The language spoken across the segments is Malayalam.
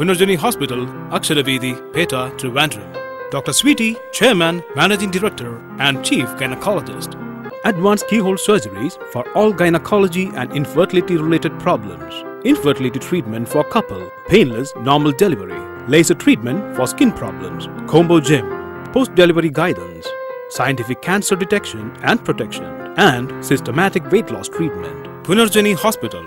Punarjani Hospital, Aksharavidhi, Peta, Trivandrum. Dr. Sweetie, Chairman, Managing Director, and Chief Gynecologist. Advanced keyhole surgeries for all gynecology and infertility related problems. Infertility treatment for couple, painless normal delivery, laser treatment for skin problems, combo gym, post delivery guidance, scientific cancer detection and protection, and systematic weight loss treatment. Punarjani Hospital,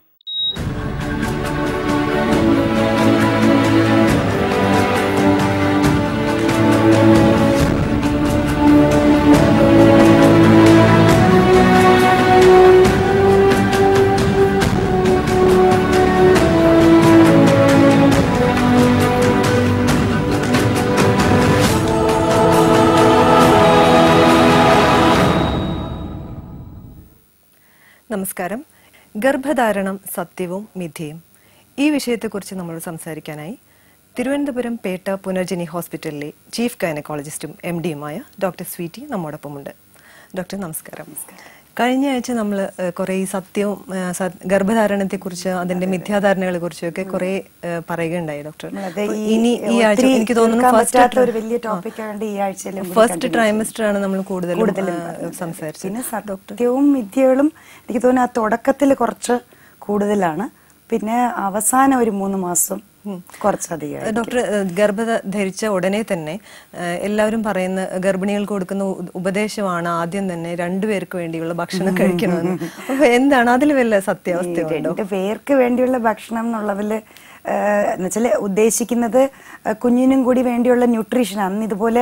ഗർഭധാരണം സത്യവും മിഥ്യയും ഈ വിഷയത്തെക്കുറിച്ച് നമ്മൾ സംസാരിക്കാനായി തിരുവനന്തപുരം പേട്ട പുനർജനി ഹോസ്പിറ്റലിലെ ചീഫ് ഗൈനക്കോളജിസ്റ്റും എം ഡിയുമായ ഡോക്ടർ സ്വീറ്റി നമ്മോടൊപ്പമുണ്ട് ഡോക്ടർ നമസ്കാരം നമസ്കാരം കഴിഞ്ഞ ആഴ്ച നമ്മൾ കുറേ ഈ സത്യവും കുറിച്ച് അതിന്റെ മിഥ്യാധാരണകളെ കുറിച്ചൊക്കെ കുറേ പറയുകയുണ്ടായി ഡോക്ടർ ഇനി ഈ ആഴ്ച എനിക്ക് തോന്നുന്നു ഫസ്റ്റ് ഒരു വലിയ ടോപ്പിക്കാണ് ഫസ്റ്റ് ട്രൈമസ്റ്റർ ആണ് നമ്മൾ കൂടുതൽ സംസാരിച്ചത് പിന്നെ സത്യവും മിഥ്യകളും എനിക്ക് തോന്നുന്നു ആ തുടക്കത്തിൽ കുറച്ച് കൂടുതലാണ് പിന്നെ അവസാനം ഒരു മൂന്ന് മാസം ഡോക്ടർ ഗർഭ ധരിച്ച ഉടനെ തന്നെ എല്ലാവരും പറയുന്ന ഗർഭിണികൾക്ക് കൊടുക്കുന്ന ഉപദേശമാണ് ആദ്യം തന്നെ രണ്ടുപേർക്ക് വേണ്ടിയുള്ള ഭക്ഷണം കഴിക്കണമെന്ന് അപ്പൊ എന്താണ് അതിൽ വല്ല സത്യാവസ്ഥ രണ്ടു പേർക്ക് വേണ്ടിയുള്ള ഭക്ഷണം എന്നുള്ളതിൽ എന്നുവെച്ചാൽ ഉദ്ദേശിക്കുന്നത് കുഞ്ഞിനും കൂടി വേണ്ടിയുള്ള ന്യൂട്രീഷൻ അന്ന് ഇതുപോലെ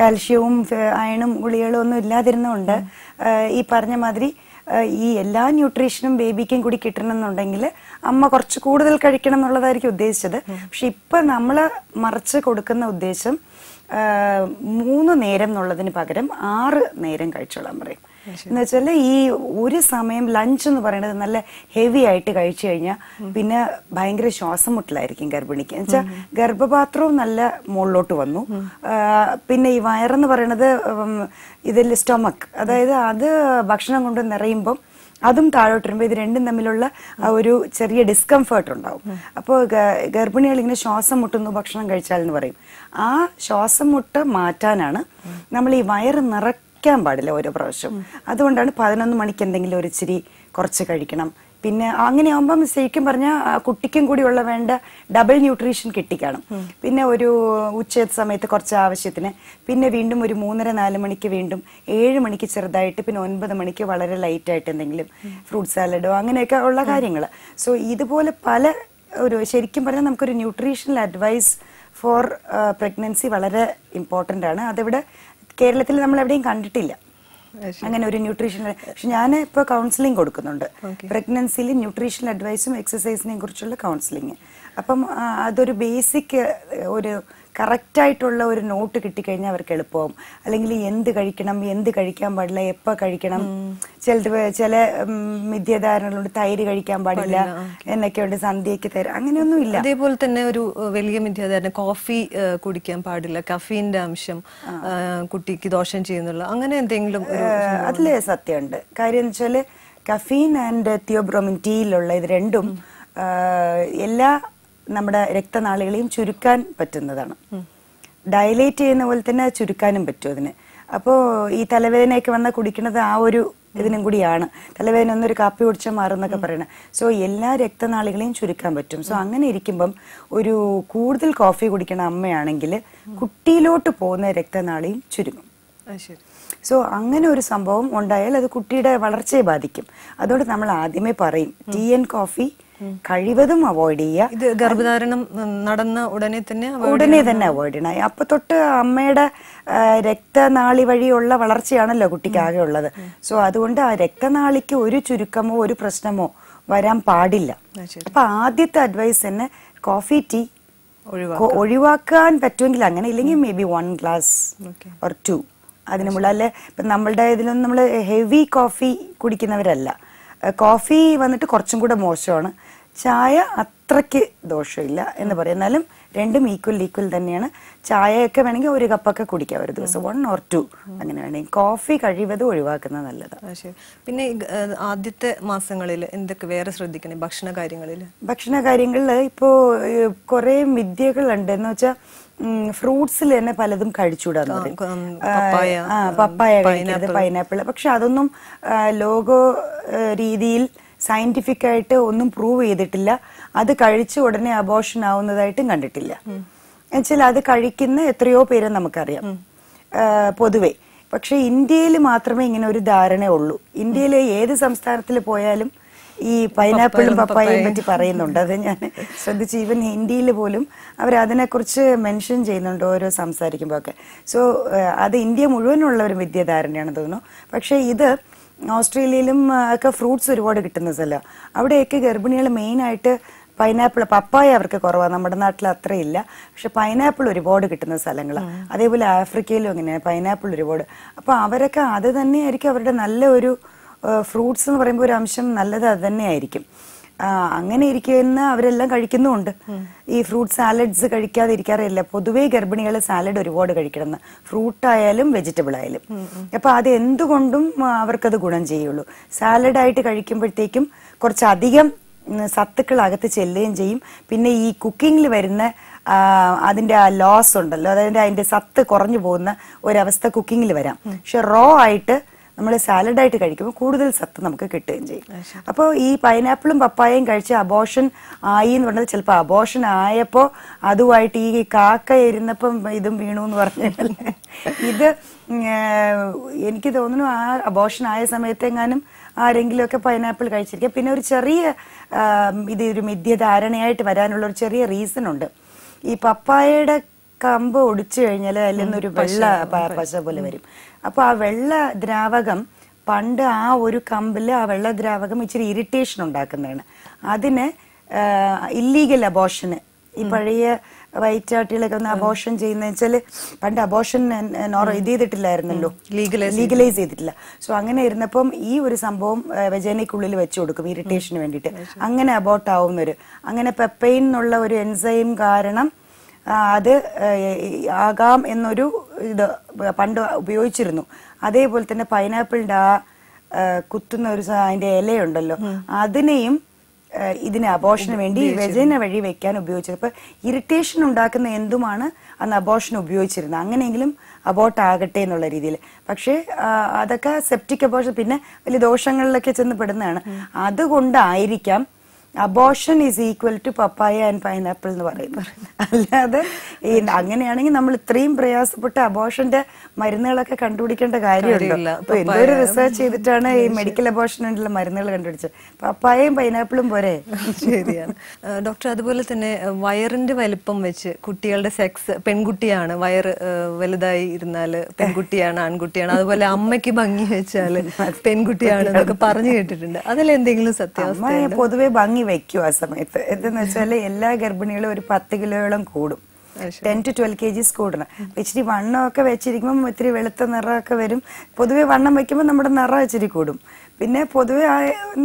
കാൽഷ്യവും അയണും ഗുളികളും ഒന്നും ഇല്ലാതിരുന്നുകൊണ്ട് ഈ പറഞ്ഞ മാതിരി ഈ എല്ലാ ന്യൂട്രീഷനും ബേബിക്കും കൂടി എന്നുണ്ടെങ്കിൽ അമ്മ കുറച്ച് കൂടുതൽ കഴിക്കണം എന്നുള്ളതായിരിക്കും ഉദ്ദേശിച്ചത് പക്ഷെ ഇപ്പൊ നമ്മൾ മറിച്ച് കൊടുക്കുന്ന ഉദ്ദേശം മൂന്ന് നേരം എന്നുള്ളതിന് പകരം ആറ് നേരം കഴിച്ചോളാൻ പറയും എന്ന് ഈ ഒരു സമയം ലഞ്ച് എന്ന് പറയുന്നത് നല്ല ഹെവി ആയിട്ട് കഴിച്ചു കഴിഞ്ഞാൽ പിന്നെ ഭയങ്കര ശ്വാസം മുട്ടലായിരിക്കും ഗർഭിണിക്ക് എന്നുവെച്ചാൽ ഗർഭപാത്രവും നല്ല മുകളിലോട്ട് വന്നു പിന്നെ ഈ വയറെന്ന് പറയുന്നത് ഇതിൽ സ്റ്റൊമക്ക് അതായത് അത് ഭക്ഷണം കൊണ്ട് നിറയുമ്പം അതും താഴോട്ട് വരുമ്പോൾ ഇത് രണ്ടും തമ്മിലുള്ള ഒരു ചെറിയ ഡിസ്കംഫേർട്ട് ഉണ്ടാവും അപ്പോൾ ഗർഭിണികൾ ഇങ്ങനെ ശ്വാസം മുട്ടുന്നു ഭക്ഷണം കഴിച്ചാൽ എന്ന് പറയും ആ ശ്വാസം മുട്ട മാറ്റാനാണ് നമ്മൾ ഈ വയറ് നിറക്ക ഇരിക്കാൻ പാടില്ല ഓരോ പ്രാവശ്യം അതുകൊണ്ടാണ് പതിനൊന്ന് മണിക്ക് എന്തെങ്കിലും ഒരു ഇച്ചിരി കുറച്ച് കഴിക്കണം പിന്നെ അങ്ങനെ ആകുമ്പം ശരിക്കും പറഞ്ഞാൽ കുട്ടിക്കും കൂടിയുള്ള വേണ്ട ഡബിൾ ന്യൂട്രീഷൻ കിട്ടിക്കണം പിന്നെ ഒരു ഉച്ച സമയത്ത് കുറച്ച് ആവശ്യത്തിന് പിന്നെ വീണ്ടും ഒരു മൂന്നര നാല് മണിക്ക് വീണ്ടും ഏഴ് മണിക്ക് ചെറുതായിട്ട് പിന്നെ ഒൻപത് മണിക്ക് വളരെ ലൈറ്റായിട്ട് എന്തെങ്കിലും ഫ്രൂട്ട് സാലഡോ അങ്ങനെയൊക്കെ ഉള്ള കാര്യങ്ങൾ സോ ഇതുപോലെ പല ഒരു ശരിക്കും പറഞ്ഞാൽ നമുക്കൊരു ന്യൂട്രീഷണൽ അഡ്വൈസ് ഫോർ പ്രഗ്നൻസി വളരെ ഇമ്പോർട്ടൻ്റ് ആണ് അതിവിടെ കേരളത്തിൽ നമ്മൾ എവിടെയും കണ്ടിട്ടില്ല അങ്ങനെ ഒരു ന്യൂട്രീഷണൽ പക്ഷെ ഞാൻ ഇപ്പോൾ കൗൺസിലിംഗ് കൊടുക്കുന്നുണ്ട് പ്രഗ്നൻസിയിൽ ന്യൂട്രീഷണൽ അഡ്വൈസും എക്സസൈസിനെയും കുറിച്ചുള്ള കൗൺസിലിംഗ് അപ്പം അതൊരു ബേസിക് ഒരു കറക്റ്റായിട്ടുള്ള ഒരു നോട്ട് കിട്ടിക്കഴിഞ്ഞാൽ അവർക്ക് എളുപ്പമാവും അല്ലെങ്കിൽ എന്ത് കഴിക്കണം എന്ത് കഴിക്കാൻ പാടില്ല എപ്പോൾ കഴിക്കണം ചില ചില മിഥ്യാധാരണകളുണ്ട് തൈര് കഴിക്കാൻ പാടില്ല എന്നൊക്കെയുണ്ട് സന്ധ്യയ്ക്ക് തൈര് അങ്ങനെയൊന്നും ഇല്ല അതേപോലെ തന്നെ ഒരു വലിയ മിഥ്യാധാരണ കോഫി കുടിക്കാൻ പാടില്ല കഫീൻ്റെ അംശം കുട്ടിക്ക് ദോഷം ചെയ്യുന്നുള്ള അങ്ങനെ എന്തെങ്കിലും അതിലെ സത്യമുണ്ട് കാര്യം എന്ന് വെച്ചാൽ കഫീൻ ആൻഡ് തിയോബ്രോമിൻ ടീയിലുള്ള ഇത് രണ്ടും എല്ലാ നമ്മുടെ രക്തനാളികളെയും ചുരുക്കാൻ പറ്റുന്നതാണ് ഡയലേറ്റ് ചെയ്യുന്ന പോലെ തന്നെ ചുരുക്കാനും പറ്റും അതിന് അപ്പോൾ ഈ തലവേദനയൊക്കെ വന്നാൽ കുടിക്കുന്നത് ആ ഒരു ഇതിനും കൂടിയാണ് തലവേദന ഒന്നൊരു കാപ്പി കുടിച്ചാൽ മാറുന്നൊക്കെ പറയണത് സോ എല്ലാ രക്തനാളികളെയും ചുരുക്കാൻ പറ്റും സോ അങ്ങനെ ഇരിക്കുമ്പം ഒരു കൂടുതൽ കോഫി കുടിക്കുന്ന അമ്മയാണെങ്കിൽ കുട്ടിയിലോട്ട് പോകുന്ന രക്തനാളിയും ചുരുങ്ങും സോ അങ്ങനെ ഒരു സംഭവം ഉണ്ടായാൽ അത് കുട്ടിയുടെ വളർച്ചയെ ബാധിക്കും അതുകൊണ്ട് നമ്മൾ ആദ്യമേ പറയും ടീ ആൻഡ് കോഫി കഴിവതും അവോയ്ഡ് ചെയ്യുക ഇത് ഗർഭധാരണം നടന്ന ഉടനെ തന്നെ ഉടനെ തന്നെ അവോയ്ഡ് ചെയ്യണം അപ്പൊ തൊട്ട് അമ്മയുടെ രക്തനാളി വഴിയുള്ള വളർച്ചയാണല്ലോ കുട്ടിക്ക് ആകെ ഉള്ളത് സോ അതുകൊണ്ട് ആ രക്തനാളിക്ക് ഒരു ചുരുക്കമോ ഒരു പ്രശ്നമോ വരാൻ പാടില്ല അപ്പൊ ആദ്യത്തെ അഡ്വൈസ് തന്നെ കോഫി ടീ ഒഴിവാക്കാൻ പറ്റുമെങ്കിൽ അങ്ങനെ ഇല്ലെങ്കിൽ maybe one glass or two അതിനുമുള്ള അല്ലെ ഇപ്പൊ നമ്മളുടെ ഇതിലൊന്നും നമ്മൾ ഹെവി കോഫി കുടിക്കുന്നവരല്ല കോഫി വന്നിട്ട് കുറച്ചും കൂടെ മോശമാണ് ചായ അത്രയ്ക്ക് ദോഷമില്ല എന്ന് പറയും എന്നാലും രണ്ടും ഈക്വൽ ഈക്വൽ തന്നെയാണ് ചായയൊക്കെ വേണമെങ്കിൽ ഒരു കപ്പൊക്കെ കുടിക്കാം ഒരു ദിവസം വൺ ഓർ ടു അങ്ങനെ വേണമെങ്കിൽ കോഫി കഴിവത് ഒഴിവാക്കുന്നത് നല്ലതാണ് പിന്നെ ആദ്യത്തെ മാസങ്ങളിൽ എന്തൊക്കെ വേറെ ശ്രദ്ധിക്കണേ ഭക്ഷണ കാര്യങ്ങളിൽ ഭക്ഷണ കാര്യങ്ങളിൽ ഇപ്പോൾ കുറെ വിദ്യകളുണ്ട് എന്ന് വെച്ചാൽ ഫ്രൂട്ട്സിൽ തന്നെ പലതും കഴിച്ചുവിടാന്ന് പറയും പപ്പായ കഴിക്കരുത് പൈനാപ്പിൾ പക്ഷെ അതൊന്നും ലോക രീതിയിൽ സയന്റിഫിക് ആയിട്ട് ഒന്നും പ്രൂവ് ചെയ്തിട്ടില്ല അത് കഴിച്ച ഉടനെ അബോഷൻ ആവുന്നതായിട്ടും കണ്ടിട്ടില്ല എന്നുവെച്ചാൽ അത് കഴിക്കുന്ന എത്രയോ പേരെ നമുക്കറിയാം പൊതുവെ പക്ഷെ ഇന്ത്യയിൽ മാത്രമേ ഇങ്ങനെ ഒരു ഉള്ളൂ ഇന്ത്യയിലെ ഏത് സംസ്ഥാനത്തിൽ പോയാലും ഈ പൈനാപ്പിളും പപ്പായയെ പറ്റി പറയുന്നുണ്ട് അത് ഞാൻ ശ്രദ്ധിച്ചു ഈവൻ ഹിന്ദിയിൽ പോലും അവർ അതിനെക്കുറിച്ച് മെൻഷൻ ചെയ്യുന്നുണ്ട് ഓരോ സംസാരിക്കുമ്പോൾ ഒക്കെ സോ അത് ഇന്ത്യ മുഴുവനുള്ള ഒരു വിദ്യാധാരണയാണ് തോന്നുന്നു പക്ഷേ ഇത് ഓസ്ട്രേലിയയിലും ഒക്കെ ഫ്രൂട്ട്സ് ഒരുപാട് കിട്ടുന്ന സ്ഥല അവിടെയൊക്കെ ഗർഭിണികൾ മെയിനായിട്ട് പൈനാപ്പിൾ പപ്പായ അവർക്ക് കുറവാണ് നമ്മുടെ നാട്ടിൽ അത്രയില്ല പക്ഷെ പൈനാപ്പിൾ ഒരുപാട് കിട്ടുന്ന സ്ഥലങ്ങൾ അതേപോലെ ആഫ്രിക്കയിലും അങ്ങനെയാണ് പൈനാപ്പിൾ ഒരുപാട് അപ്പോൾ അവരൊക്കെ അത് തന്നെയായിരിക്കും അവരുടെ നല്ല ഒരു ഫ്രൂട്ട്സ് എന്ന് പറയുമ്പോൾ ഒരു അംശം നല്ലത് അത് തന്നെയായിരിക്കും അങ്ങനെ ഇരിക്കുന്ന അവരെല്ലാം കഴിക്കുന്നുമുണ്ട് ഈ ഫ്രൂട്ട് സാലഡ്സ് കഴിക്കാതെ ഇരിക്കാറില്ല പൊതുവേ ഗർഭിണികൾ സാലഡ് ഒരുപാട് കഴിക്കണം ഫ്രൂട്ട് ആയാലും വെജിറ്റബിൾ ആയാലും അപ്പൊ അത് എന്തുകൊണ്ടും അവർക്കത് ഗുണം ചെയ്യുള്ളൂ സാലഡായിട്ട് കഴിക്കുമ്പോഴത്തേക്കും കുറച്ചധികം സത്തുക്കൾ അകത്ത് ചെല്ലുകയും ചെയ്യും പിന്നെ ഈ കുക്കിങ്ങിൽ വരുന്ന അതിന്റെ ആ ലോസ് ഉണ്ടല്ലോ അതായത് അതിന്റെ സത്ത് കുറഞ്ഞു പോകുന്ന ഒരവസ്ഥ കുക്കിങ്ങിൽ വരാം പക്ഷെ റോ ആയിട്ട് നമ്മൾ സാലഡായിട്ട് കഴിക്കുമ്പോൾ കൂടുതൽ സത്ത് നമുക്ക് കിട്ടുകയും ചെയ്യും അപ്പോൾ ഈ പൈനാപ്പിളും പപ്പായയും കഴിച്ച് അബോഷൻ ആയി എന്ന് പറഞ്ഞത് ചിലപ്പോൾ അബോഷൻ ആയപ്പോൾ അതുമായിട്ട് ഈ കാക്ക ഇരുന്നപ്പം ഇതും വീണു എന്ന് പറഞ്ഞല്ലേ ഇത് എനിക്ക് തോന്നുന്നു ആ അബോഷൻ ആയ സമയത്തെങ്ങാനും ആരെങ്കിലുമൊക്കെ പൈനാപ്പിൾ കഴിച്ചിരിക്കുക പിന്നെ ഒരു ചെറിയ ഇത് ഒരു മിഥ്യധാരണയായിട്ട് വരാനുള്ള ഒരു ചെറിയ റീസൺ ഉണ്ട് ഈ പപ്പായയുടെ കമ്പ് ഒടിച്ചു കഴിഞ്ഞാൽ അതിൽ നിന്നൊരു വെള്ള പശ പോലെ വരും അപ്പോൾ ആ വെള്ള ദ്രാവകം പണ്ട് ആ ഒരു കമ്പിൽ ആ വെള്ള ദ്രാവകം ഇച്ചിരി ഇറിറ്റേഷൻ ഉണ്ടാക്കുന്നതാണ് അതിന് ഇല്ലീഗൽ അബോഷന് ഈ പഴയ വൈറ്റ് ആട്ടികളൊക്കെ ഒന്ന് അബോഷൻ ചെയ്യുന്ന വെച്ചാൽ പണ്ട് അബോഷൻ നോറ ഇത് ചെയ്തിട്ടില്ലായിരുന്നല്ലോ ലീഗലൈസ് ചെയ്തിട്ടില്ല സോ അങ്ങനെ ഇരുന്നപ്പം ഈ ഒരു സംഭവം വെജനയ്ക്കുള്ളിൽ വെച്ചു കൊടുക്കും ഇറിറ്റേഷന് വേണ്ടിയിട്ട് അങ്ങനെ അബോട്ട് ആവുന്നൊരു അങ്ങനെ പെപ്പൈൻ എന്നുള്ള ഒരു എൻസൈം കാരണം അത് ആകാം എന്നൊരു ഇത് പണ്ട് ഉപയോഗിച്ചിരുന്നു അതേപോലെ തന്നെ പൈനാപ്പിളിൻ്റെ ആ കുത്തുന്ന ഒരു അതിൻ്റെ ഇലയുണ്ടല്ലോ അതിനെയും ഇതിന് അബോഷന് വേണ്ടി വെജന വഴി വെക്കാൻ ഉപയോഗിച്ചത് ഇപ്പൊ ഇറിറ്റേഷൻ ഉണ്ടാക്കുന്ന എന്തുമാണ് അന്ന് അബോഷൻ ഉപയോഗിച്ചിരുന്നത് അങ്ങനെയെങ്കിലും അബോട്ട് ആകട്ടെ എന്നുള്ള രീതിയിൽ പക്ഷേ അതൊക്കെ സെപ്റ്റിക് അബോഷൻ പിന്നെ വലിയ ദോഷങ്ങളിലൊക്കെ ചെന്ന് പെടുന്നതാണ് അതുകൊണ്ടായിരിക്കാം abortion is equal to papaya and pineapple എന്ന് പറയുന്നത് അല്ലാതെ ഈ അങ്ങനെയാണെങ്കിൽ നമ്മൾ ഇത്രയും പ്രയാസപ്പെട്ട് അബോഷന്റെ മരുന്നുകളൊക്കെ കണ്ടുപിടിക്കേണ്ട കാര്യമില്ല അപ്പൊ എന്തൊരു റിസർച്ച് ചെയ്തിട്ടാണ് ഈ മെഡിക്കൽ അബോഷനുള്ള മരുന്നുകൾ കണ്ടുപിടിച്ചത് പപ്പായയും പൈനാപ്പിളും പോരെ ശരിയാണ് ഡോക്ടർ അതുപോലെ തന്നെ വയറിന്റെ വലിപ്പം വെച്ച് കുട്ടികളുടെ സെക്സ് പെൺകുട്ടിയാണ് വയറ് വലുതായി ഇരുന്നാൽ പെൺകുട്ടിയാണ് ആൺകുട്ടിയാണ് അതുപോലെ അമ്മയ്ക്ക് ഭംഗി വെച്ചാൽ പെൺകുട്ടിയാണ് എന്നൊക്കെ പറഞ്ഞു കേട്ടിട്ടുണ്ട് അതിൽ എന്തെങ്കിലും സത്യാവസ്ഥ പൊതുവെ ഭംഗി വാങ്ങി വെക്കും ആ സമയത്ത് എന്തെന്ന് വെച്ചാൽ എല്ലാ ഗർഭിണികളും ഒരു പത്ത് കിലോയോളം കൂടും ten to twelve K Gs കൂടണം ഇച്ചിരി വണ്ണമൊക്കെ വെച്ചിരിക്കുമ്പോൾ ഇത്തിരി വെളുത്ത നിറമൊക്കെ വരും പൊതുവെ വണ്ണം വെക്കുമ്പോൾ നമ്മുടെ നിറം ഇച്ചിരി കൂടും പിന്നെ പൊതുവെ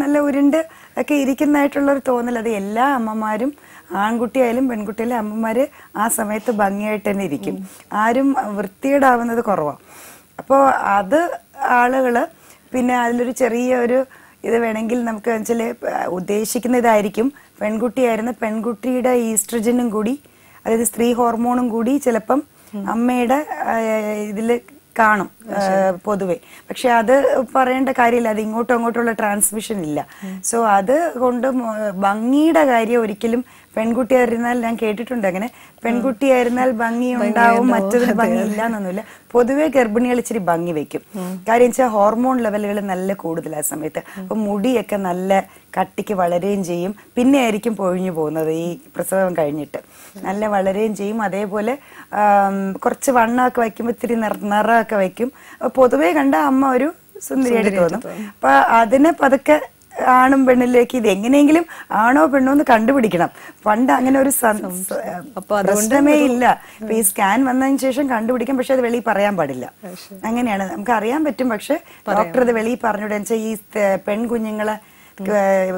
നല്ല ഉരുണ്ട് ഒക്കെ ഇരിക്കുന്നതായിട്ടുള്ളൊരു തോന്നൽ അത് എല്ലാ അമ്മമാരും ആൺകുട്ടിയായാലും പെൺകുട്ടിയായാലും അമ്മമാർ ആ സമയത്ത് ഭംഗിയായിട്ട് തന്നെ ഇരിക്കും ആരും വൃത്തികേടാവുന്നത് കുറവാണ് അപ്പോൾ അത് ആളുകൾ പിന്നെ അതിലൊരു ചെറിയ ഒരു ഇത് വേണമെങ്കിൽ നമുക്ക് വെച്ചാൽ ഉദ്ദേശിക്കുന്ന പെൺകുട്ടിയായിരുന്ന പെൺകുട്ടിയുടെ ഈസ്ട്രജനും കൂടി അതായത് സ്ത്രീ ഹോർമോണും കൂടി ചിലപ്പം അമ്മയുടെ ഇതിൽ കാണും പൊതുവെ പക്ഷെ അത് പറയേണ്ട കാര്യമില്ല അത് ഇങ്ങോട്ടും അങ്ങോട്ടുള്ള ട്രാൻസ്മിഷൻ ഇല്ല സോ അത് കൊണ്ട് ഭംഗിയുടെ കാര്യം ഒരിക്കലും പെൺകുട്ടിയായിരുന്നാൽ ഞാൻ കേട്ടിട്ടുണ്ട് അങ്ങനെ പെൺകുട്ടിയായിരുന്നാൽ ഭംഗി ഉണ്ടാവും മറ്റതിൽ ഭംഗി ഇല്ല എന്നൊന്നുമില്ല പൊതുവെ ഗർഭിണികൾ ഇച്ചിരി ഭംഗി വെക്കും കാര്യം വെച്ചാൽ ഹോർമോൺ ലെവലുകൾ നല്ല കൂടുതലാ സമയത്ത് അപ്പൊ മുടിയൊക്കെ നല്ല കട്ടിക്ക് വളരുകയും ചെയ്യും പിന്നെ ആയിരിക്കും പൊഴിഞ്ഞു പോകുന്നത് ഈ പ്രസവം കഴിഞ്ഞിട്ട് നല്ല വളരുകയും ചെയ്യും അതേപോലെ കുറച്ച് വണ്ണമൊക്കെ വയ്ക്കുമ്പോൾ ഇത്തിരി നിറമൊക്കെ വയ്ക്കും പൊതുവേ കണ്ട അമ്മ ഒരു സുന്ദരിയായിട്ട് തോന്നും അപ്പൊ അതിനെ പതുക്കെ ആണും പെണ്ണിലേക്ക് ഇത് എങ്ങനെയെങ്കിലും ആണോ പെണ്ണോ എന്ന് കണ്ടുപിടിക്കണം പണ്ട് അങ്ങനെ ഒരു പ്രശ്നമേ ഇല്ല ഇപ്പൊ ഈ സ്കാൻ വന്നതിന് ശേഷം കണ്ടുപിടിക്കാം പക്ഷെ അത് വെളിയിൽ പറയാൻ പാടില്ല അങ്ങനെയാണ് നമുക്ക് അറിയാൻ പറ്റും പക്ഷെ ഡോക്ടർ ഇത് വെളിയിൽ പറഞ്ഞുവിടുക ഈ പെൺകുഞ്ഞുങ്ങളെ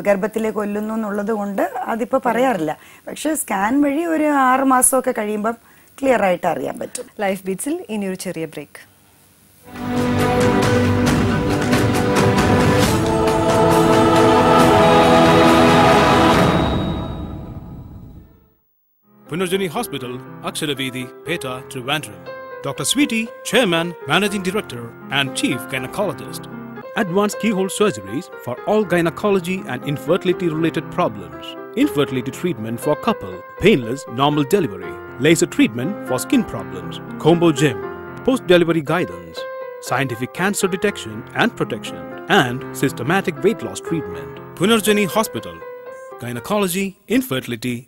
ഗർഭത്തിലെ കൊല്ലുന്നു എന്നുള്ളത് കൊണ്ട് അതിപ്പോ പറയാറില്ല പക്ഷെ സ്കാൻ വഴി ഒരു ആറ് മാസമൊക്കെ കഴിയുമ്പം ക്ലിയർ ആയിട്ട് അറിയാൻ പറ്റും ലൈഫ് ബീറ്റ്സിൽ ഇനി ഒരു ചെറിയ break Punarjani Hospital, Aksharavidhi, Peta, Trivandrum. Dr. Sweetie, Chairman, Managing Director, and Chief Gynecologist. Advanced keyhole surgeries for all gynecology and infertility related problems. Infertility treatment for couple, painless normal delivery, laser treatment for skin problems, combo gym, post delivery guidance, scientific cancer detection and protection, and systematic weight loss treatment. Punarjani Hospital, Gynecology, Infertility,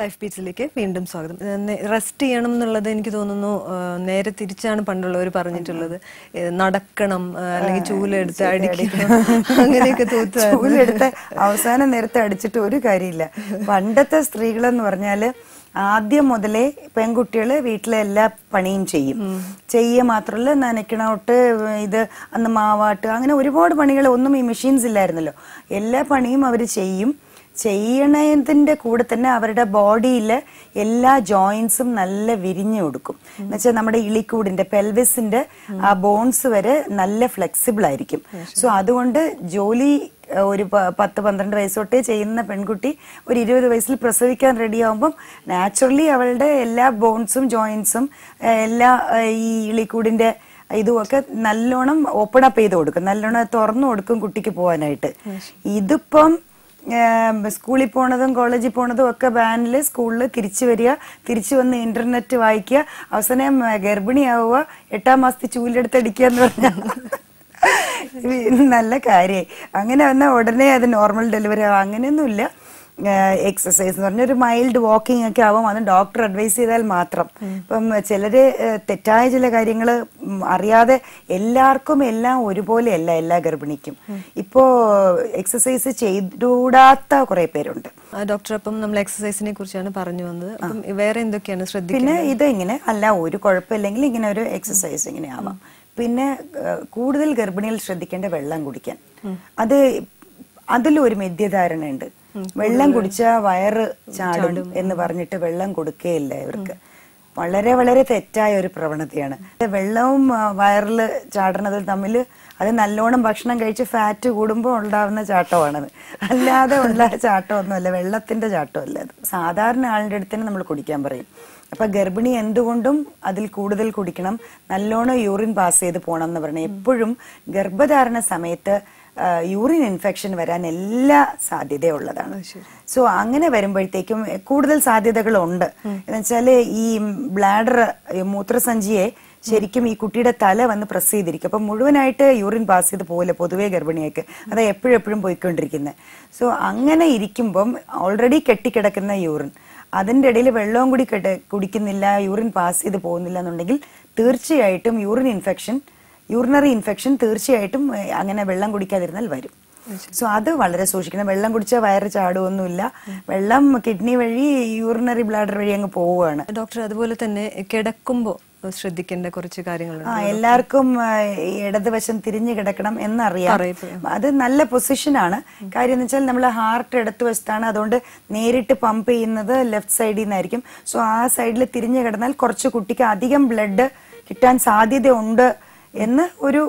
life ബീച്ചിലേക്ക് വീണ്ടും സ്വാഗതം റെസ്റ്റ് ചെയ്യണം എന്നുള്ളത് എനിക്ക് തോന്നുന്നു നേരെ തിരിച്ചാണ് പണ്ടുള്ളവർ പറഞ്ഞിട്ടുള്ളത് നടക്കണം അല്ലെങ്കിൽ ചൂലെടുത്ത് അടിക്കണം അങ്ങനെയൊക്കെ ചൂലെടുത്ത് അവസാന നേരത്തെ അടിച്ചിട്ട് ഒരു കാര്യമില്ല പണ്ടത്തെ സ്ത്രീകളെന്ന് പറഞ്ഞാല് ആദ്യം മുതലേ പെൺകുട്ടികൾ വീട്ടിലെ എല്ലാ പണിയും ചെയ്യും ചെയ്യുക മാത്രമല്ല നനയ്ക്കണോട്ട് ഇത് അന്ന് മാവാട്ട് അങ്ങനെ ഒരുപാട് പണികൾ ഒന്നും ഈ മെഷീൻസ് ഇല്ലായിരുന്നല്ലോ എല്ലാ പണിയും അവർ ചെയ്യും ചെയ്യണതിൻ്റെ കൂടെ തന്നെ അവരുടെ ബോഡിയിൽ എല്ലാ ജോയിൻസും നല്ല വിരിഞ്ഞു കൊടുക്കും എന്നുവെച്ചാൽ നമ്മുടെ ഇളിക്കൂടിന്റെ പെൽവിസിൻ്റെ ആ ബോൺസ് വരെ നല്ല ഫ്ലെക്സിബിൾ ആയിരിക്കും സോ അതുകൊണ്ട് ജോലി ഒരു പത്ത് പന്ത്രണ്ട് വയസ്സ് തൊട്ടേ ചെയ്യുന്ന പെൺകുട്ടി ഒരു ഇരുപത് വയസ്സിൽ പ്രസവിക്കാൻ റെഡിയാവുമ്പം നാച്ചുറലി അവളുടെ എല്ലാ ബോൺസും ജോയിൻസും എല്ലാ ഈ ഇളിക്കൂടിന്റെ ഇതുമൊക്കെ നല്ലോണം ഓപ്പൺ അപ്പ് ചെയ്ത് കൊടുക്കും നല്ലോണം തുറന്നു കൊടുക്കും കുട്ടിക്ക് പോകാനായിട്ട് ഇതിപ്പം സ്കൂളിൽ പോണതും കോളേജിൽ പോണതും ഒക്കെ ബാനിൽ സ്കൂളിൽ തിരിച്ചു വരിക തിരിച്ചു വന്ന് ഇന്റർനെറ്റ് വായിക്കുക അവസാനം ഗർഭിണിയാവുക എട്ടാം മാസത്തെ അടിക്കുക എന്ന് പറഞ്ഞാൽ നല്ല കാര്യമായി അങ്ങനെ വന്നാൽ ഉടനെ അത് നോർമൽ ഡെലിവറി ആവുക അങ്ങനെയൊന്നുമില്ല എക്സസൈസ് എന്ന് പറഞ്ഞാൽ ഒരു മൈൽഡ് വാക്കിംഗ് ഒക്കെ ആവും അത് ഡോക്ടർ അഡ്വൈസ് ചെയ്താൽ മാത്രം ഇപ്പം ചിലര് തെറ്റായ ചില കാര്യങ്ങൾ അറിയാതെ എല്ലാവർക്കും എല്ലാം ഒരുപോലെയല്ല എല്ലാ ഗർഭിണിക്കും ഇപ്പോ എക്സസൈസ് ചെയ്തൂടാത്ത കുറെ പേരുണ്ട് ഡോക്ടർ അപ്പം നമ്മൾ എക്സസൈസിനെ കുറിച്ചാണ് പറഞ്ഞു വന്നത് അപ്പം വേറെ എന്തൊക്കെയാണ് ശ്രദ്ധിക്കുന്നത് പിന്നെ ഇത് ഇങ്ങനെ അല്ല ഒരു കുഴപ്പമില്ലെങ്കിൽ ഇങ്ങനെ ഒരു എക്സസൈസ് ഇങ്ങനെ ആവാം പിന്നെ കൂടുതൽ ഗർഭിണികൾ ശ്രദ്ധിക്കേണ്ട വെള്ളം കുടിക്കാൻ അത് അതിലൊരു മിഥ്യധാരണയുണ്ട് വെള്ളം കുടിച്ചാൽ വയറ് ചാടും എന്ന് പറഞ്ഞിട്ട് വെള്ളം കൊടുക്കേയില്ല ഇവർക്ക് വളരെ വളരെ തെറ്റായ ഒരു പ്രവണതയാണ് വെള്ളവും വയറിൽ ചാടുന്നത് തമ്മിൽ അത് നല്ലോണം ഭക്ഷണം കഴിച്ച് ഫാറ്റ് കൂടുമ്പോൾ ഉണ്ടാവുന്ന ചാട്ടമാണത് അല്ലാതെ ഉള്ള ചാട്ടമൊന്നുമല്ല വെള്ളത്തിന്റെ ചാട്ടമല്ല അത് സാധാരണ ആളിൻ്റെ അടുത്ത് തന്നെ നമ്മൾ കുടിക്കാൻ പറയും അപ്പൊ ഗർഭിണി എന്തുകൊണ്ടും അതിൽ കൂടുതൽ കുടിക്കണം നല്ലോണം യൂറിൻ പാസ് ചെയ്ത് പോകണം എന്ന് പറയണം എപ്പോഴും ഗർഭധാരണ സമയത്ത് യൂറിൻ ഇൻഫെക്ഷൻ വരാൻ എല്ലാ സാധ്യതയുള്ളതാണ് സോ അങ്ങനെ വരുമ്പോഴത്തേക്കും കൂടുതൽ സാധ്യതകളുണ്ട് എന്നുവെച്ചാൽ ഈ ബ്ലാഡർ മൂത്രസഞ്ചിയെ ശരിക്കും ഈ കുട്ടിയുടെ തല വന്ന് പ്രസ് ചെയ്തിരിക്കും അപ്പൊ മുഴുവനായിട്ട് യൂറിൻ പാസ് ചെയ്ത് പോകില്ല പൊതുവേ ഗർഭിണിയൊക്കെ അത് എപ്പോഴെപ്പോഴും പോയിക്കൊണ്ടിരിക്കുന്നത് സോ അങ്ങനെ ഇരിക്കുമ്പം ഓൾറെഡി കെട്ടിക്കിടക്കുന്ന യൂറിൻ അതിന്റെ ഇടയിൽ വെള്ളവും കൂടി കുടിക്കുന്നില്ല യൂറിൻ പാസ് ചെയ്ത് പോകുന്നില്ല എന്നുണ്ടെങ്കിൽ തീർച്ചയായിട്ടും യൂറിൻ ഇൻഫെക്ഷൻ യൂറിനറി ഇൻഫെക്ഷൻ തീർച്ചയായിട്ടും അങ്ങനെ വെള്ളം കുടിക്കാതിരുന്നാൽ വരും സോ അത് വളരെ സൂക്ഷിക്കണം വെള്ളം കുടിച്ചാൽ വയറ് ചാടുവൊന്നുമില്ല വെള്ളം കിഡ്നി വഴി യൂറിനറി ബ്ലാഡർ വഴി അങ്ങ് പോവുകയാണ് ഡോക്ടർ അതുപോലെ തന്നെ കിടക്കുമ്പോൾ ശ്രദ്ധിക്കേണ്ട കുറച്ച് കാര്യങ്ങൾ എല്ലാവർക്കും ഇടതുവശം തിരിഞ്ഞു കിടക്കണം എന്നറിയാം അത് നല്ല പൊസിഷനാണ് കാര്യം എന്ന് വെച്ചാൽ നമ്മൾ ഹാർട്ട് ഇടതുവശത്താണ് അതുകൊണ്ട് നേരിട്ട് പമ്പ് ചെയ്യുന്നത് ലെഫ്റ്റ് സൈഡിൽ നിന്നായിരിക്കും സോ ആ സൈഡിൽ തിരിഞ്ഞു കിടന്നാൽ കുറച്ച് കുട്ടിക്ക് അധികം ബ്ലഡ് കിട്ടാൻ സാധ്യതയുണ്ട് എന്ന് ഒരു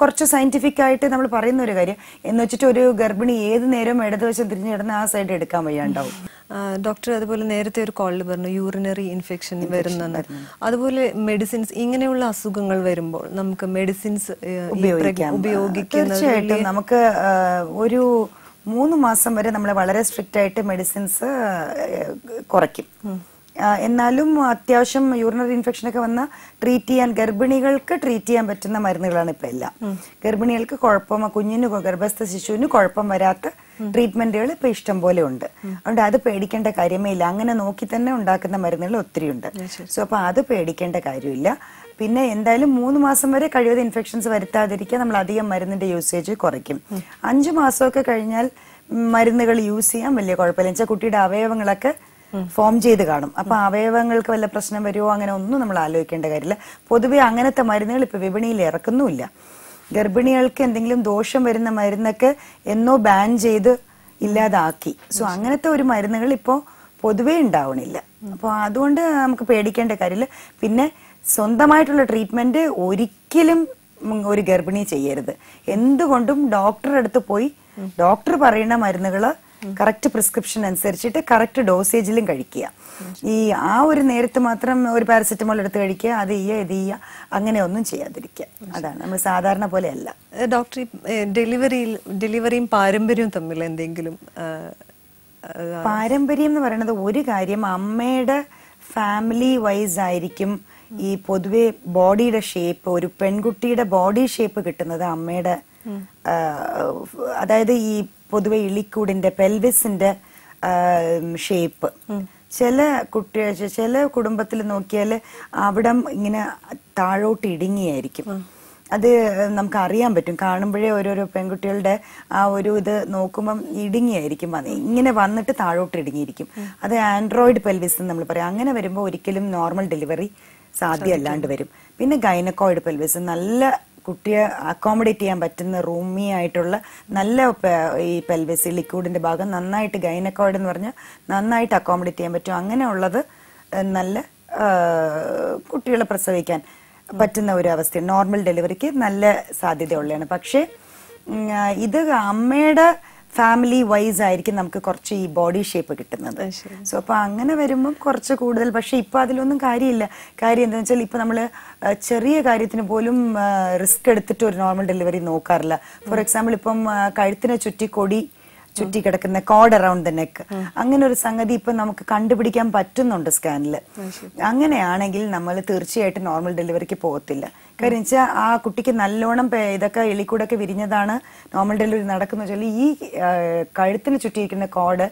കുറച്ച് സയന്റിഫിക് ആയിട്ട് നമ്മൾ പറയുന്ന ഒരു കാര്യം എന്ന് വെച്ചിട്ട് ഒരു ഗർഭിണി ഏത് നേരം ഇടത് വശം തിരിഞ്ഞു കിടന്ന് ആ സൈഡ് എടുക്കാൻ വയ്യാണ്ടാവും ഡോക്ടർ അതുപോലെ നേരത്തെ ഒരു കോളിൽ പറഞ്ഞു യൂറിനറി ഇൻഫെക്ഷൻ വരുന്ന അതുപോലെ മെഡിസിൻസ് ഇങ്ങനെയുള്ള അസുഖങ്ങൾ വരുമ്പോൾ നമുക്ക് മെഡിസിൻസ് തീർച്ചയായിട്ടും നമുക്ക് ഒരു മൂന്ന് മാസം വരെ നമ്മൾ വളരെ സ്ട്രിക്റ്റ് ആയിട്ട് മെഡിസിൻസ് കുറയ്ക്കും എന്നാലും അത്യാവശ്യം യൂറിനറി ഇൻഫെക്ഷൻ ഒക്കെ വന്ന ട്രീറ്റ് ചെയ്യാൻ ഗർഭിണികൾക്ക് ട്രീറ്റ് ചെയ്യാൻ പറ്റുന്ന മരുന്നുകളാണ് ഇപ്പൊ എല്ലാം ഗർഭിണികൾക്ക് കുഴപ്പം കുഞ്ഞിന് ഗർഭസ്ഥ ശിശുവിന് കുഴപ്പം വരാത്ത ട്രീറ്റ്മെന്റുകൾ ഇപ്പൊ ഇഷ്ടം പോലെ ഉണ്ട് അതുകൊണ്ട് അത് പേടിക്കേണ്ട കാര്യമേ ഇല്ല അങ്ങനെ നോക്കി തന്നെ ഉണ്ടാക്കുന്ന മരുന്നുകൾ ഒത്തിരി ഉണ്ട് സോ അപ്പൊ അത് പേടിക്കേണ്ട കാര്യമില്ല പിന്നെ എന്തായാലും മൂന്ന് മാസം വരെ കഴിവത് ഇൻഫെക്ഷൻസ് വരുത്താതിരിക്കാൻ നമ്മൾ അധികം മരുന്നിന്റെ യൂസേജ് കുറയ്ക്കും അഞ്ചു മാസമൊക്കെ കഴിഞ്ഞാൽ മരുന്നുകൾ യൂസ് ചെയ്യാൻ വലിയ കുഴപ്പമില്ല എന്നുവെച്ചാൽ കുട്ടിയുടെ അവയവങ്ങളൊക്കെ ഫോം ചെയ്ത് കാണും അപ്പൊ അവയവങ്ങൾക്ക് വല്ല പ്രശ്നം വരുമോ അങ്ങനെ ഒന്നും നമ്മൾ ആലോചിക്കേണ്ട കാര്യമില്ല പൊതുവെ അങ്ങനത്തെ മരുന്നുകൾ ഇപ്പൊ വിപണിയിൽ ഇറക്കുന്നുമില്ല ഗർഭിണികൾക്ക് എന്തെങ്കിലും ദോഷം വരുന്ന മരുന്നൊക്കെ എന്നോ ബാൻ ചെയ്ത് ഇല്ലാതാക്കി സോ അങ്ങനത്തെ ഒരു മരുന്നുകൾ ഇപ്പോൾ പൊതുവേ ഉണ്ടാവണില്ല അപ്പോൾ അതുകൊണ്ട് നമുക്ക് പേടിക്കേണ്ട കാര്യമില്ല പിന്നെ സ്വന്തമായിട്ടുള്ള ട്രീറ്റ്മെന്റ് ഒരിക്കലും ഒരു ഗർഭിണി ചെയ്യരുത് എന്തുകൊണ്ടും ഡോക്ടറെ അടുത്ത് പോയി ഡോക്ടർ പറയുന്ന മരുന്നുകള് കറക്റ്റ് പ്രിസ്ക്രിപ്ഷൻ അനുസരിച്ചിട്ട് കറക്റ്റ് ഡോസേജിലും കഴിക്കുക ഈ ആ ഒരു നേരത്ത് മാത്രം ഒരു പാരസെറ്റമോൾ എടുത്ത് കഴിക്കുക അത് ചെയ്യുക ഇത് ചെയ്യുക അങ്ങനെ ഒന്നും ചെയ്യാതിരിക്കുക അതാണ് നമ്മൾ സാധാരണ പോലെ അല്ല ഡോക്ടർ ഡെലിവറിയിൽ ഡെലിവറിയും പാരമ്പര്യവും തമ്മിൽ എന്തെങ്കിലും പാരമ്പര്യം എന്ന് പറയുന്നത് ഒരു കാര്യം അമ്മയുടെ ഫാമിലി വൈസ് ആയിരിക്കും ഈ പൊതുവെ ബോഡിയുടെ ഷേപ്പ് ഒരു പെൺകുട്ടിയുടെ ബോഡി ഷേപ്പ് കിട്ടുന്നത് അമ്മയുടെ അതായത് ഈ പൊതുവെ ഇളിക്കൂടിന്റെ പെൽവിസിന്റെ ഷേപ്പ് ചില കുട്ടി ചില കുടുംബത്തിൽ നോക്കിയാൽ അവിടം ഇങ്ങനെ താഴോട്ട് ഇടുങ്ങിയായിരിക്കും അത് നമുക്ക് അറിയാൻ പറ്റും കാണുമ്പോഴേ ഓരോരോ പെൺകുട്ടികളുടെ ആ ഒരു ഇത് നോക്കുമ്പം ഇടുങ്ങിയായിരിക്കും അത് ഇങ്ങനെ വന്നിട്ട് താഴോട്ട് ഇടുങ്ങിയിരിക്കും അത് ആൻഡ്രോയിഡ് പെൽവിസ് എന്ന് നമ്മൾ പറയും അങ്ങനെ വരുമ്പോൾ ഒരിക്കലും നോർമൽ ഡെലിവറി സാധ്യമല്ലാണ്ട് വരും പിന്നെ ഗൈനക്കോയിഡ് പെൽവിസ് നല്ല കുട്ടിയെ അക്കോമഡേറ്റ് ചെയ്യാൻ പറ്റുന്ന റൂമി ആയിട്ടുള്ള നല്ല ഈ പെൽവിസ് ലിക്വിഡിന്റെ ഭാഗം നന്നായിട്ട് ഗൈനക്കോയിഡ് എന്ന് പറഞ്ഞാൽ നന്നായിട്ട് അക്കോമഡേറ്റ് ചെയ്യാൻ പറ്റും അങ്ങനെയുള്ളത് നല്ല കുട്ടികളെ പ്രസവിക്കാൻ പറ്റുന്ന ഒരു അവസ്ഥ നോർമൽ ഡെലിവറിക്ക് നല്ല സാധ്യതയുള്ളതാണ് പക്ഷേ ഇത് അമ്മയുടെ ഫാമിലി വൈസ് ആയിരിക്കും നമുക്ക് കുറച്ച് ഈ ബോഡി ഷേപ്പ് കിട്ടുന്നത് സോ അപ്പോൾ അങ്ങനെ വരുമ്പോൾ കുറച്ച് കൂടുതൽ പക്ഷേ ഇപ്പൊ അതിലൊന്നും കാര്യമില്ല കാര്യം എന്താണെന്ന് വെച്ചാൽ ഇപ്പൊ നമ്മൾ ചെറിയ കാര്യത്തിന് പോലും റിസ്ക് എടുത്തിട്ട് ഒരു നോർമൽ ഡെലിവറി നോക്കാറില്ല ഫോർ എക്സാമ്പിൾ ഇപ്പം കഴുത്തിനെ ചുറ്റി കൊടി ചുറ്റിക്കിടക്കുന്ന കോഡ് അറൌണ്ട് ദ നെക്ക് അങ്ങനെ ഒരു സംഗതി ഇപ്പൊ നമുക്ക് കണ്ടുപിടിക്കാൻ പറ്റുന്നുണ്ട് സ്കാനിൽ അങ്ങനെയാണെങ്കിൽ നമ്മൾ തീർച്ചയായിട്ടും നോർമൽ ഡെലിവറിക്ക് പോകത്തില്ല കാരണം വെച്ചാൽ ആ കുട്ടിക്ക് നല്ലോണം ഇതൊക്കെ എളിക്കൂടൊക്കെ വിരിഞ്ഞതാണ് നോർമൽ ഡെലിവറി നടക്കുന്ന വെച്ചാൽ ഈ കഴുത്തിന് ചുറ്റിയിരിക്കുന്ന കോഡ്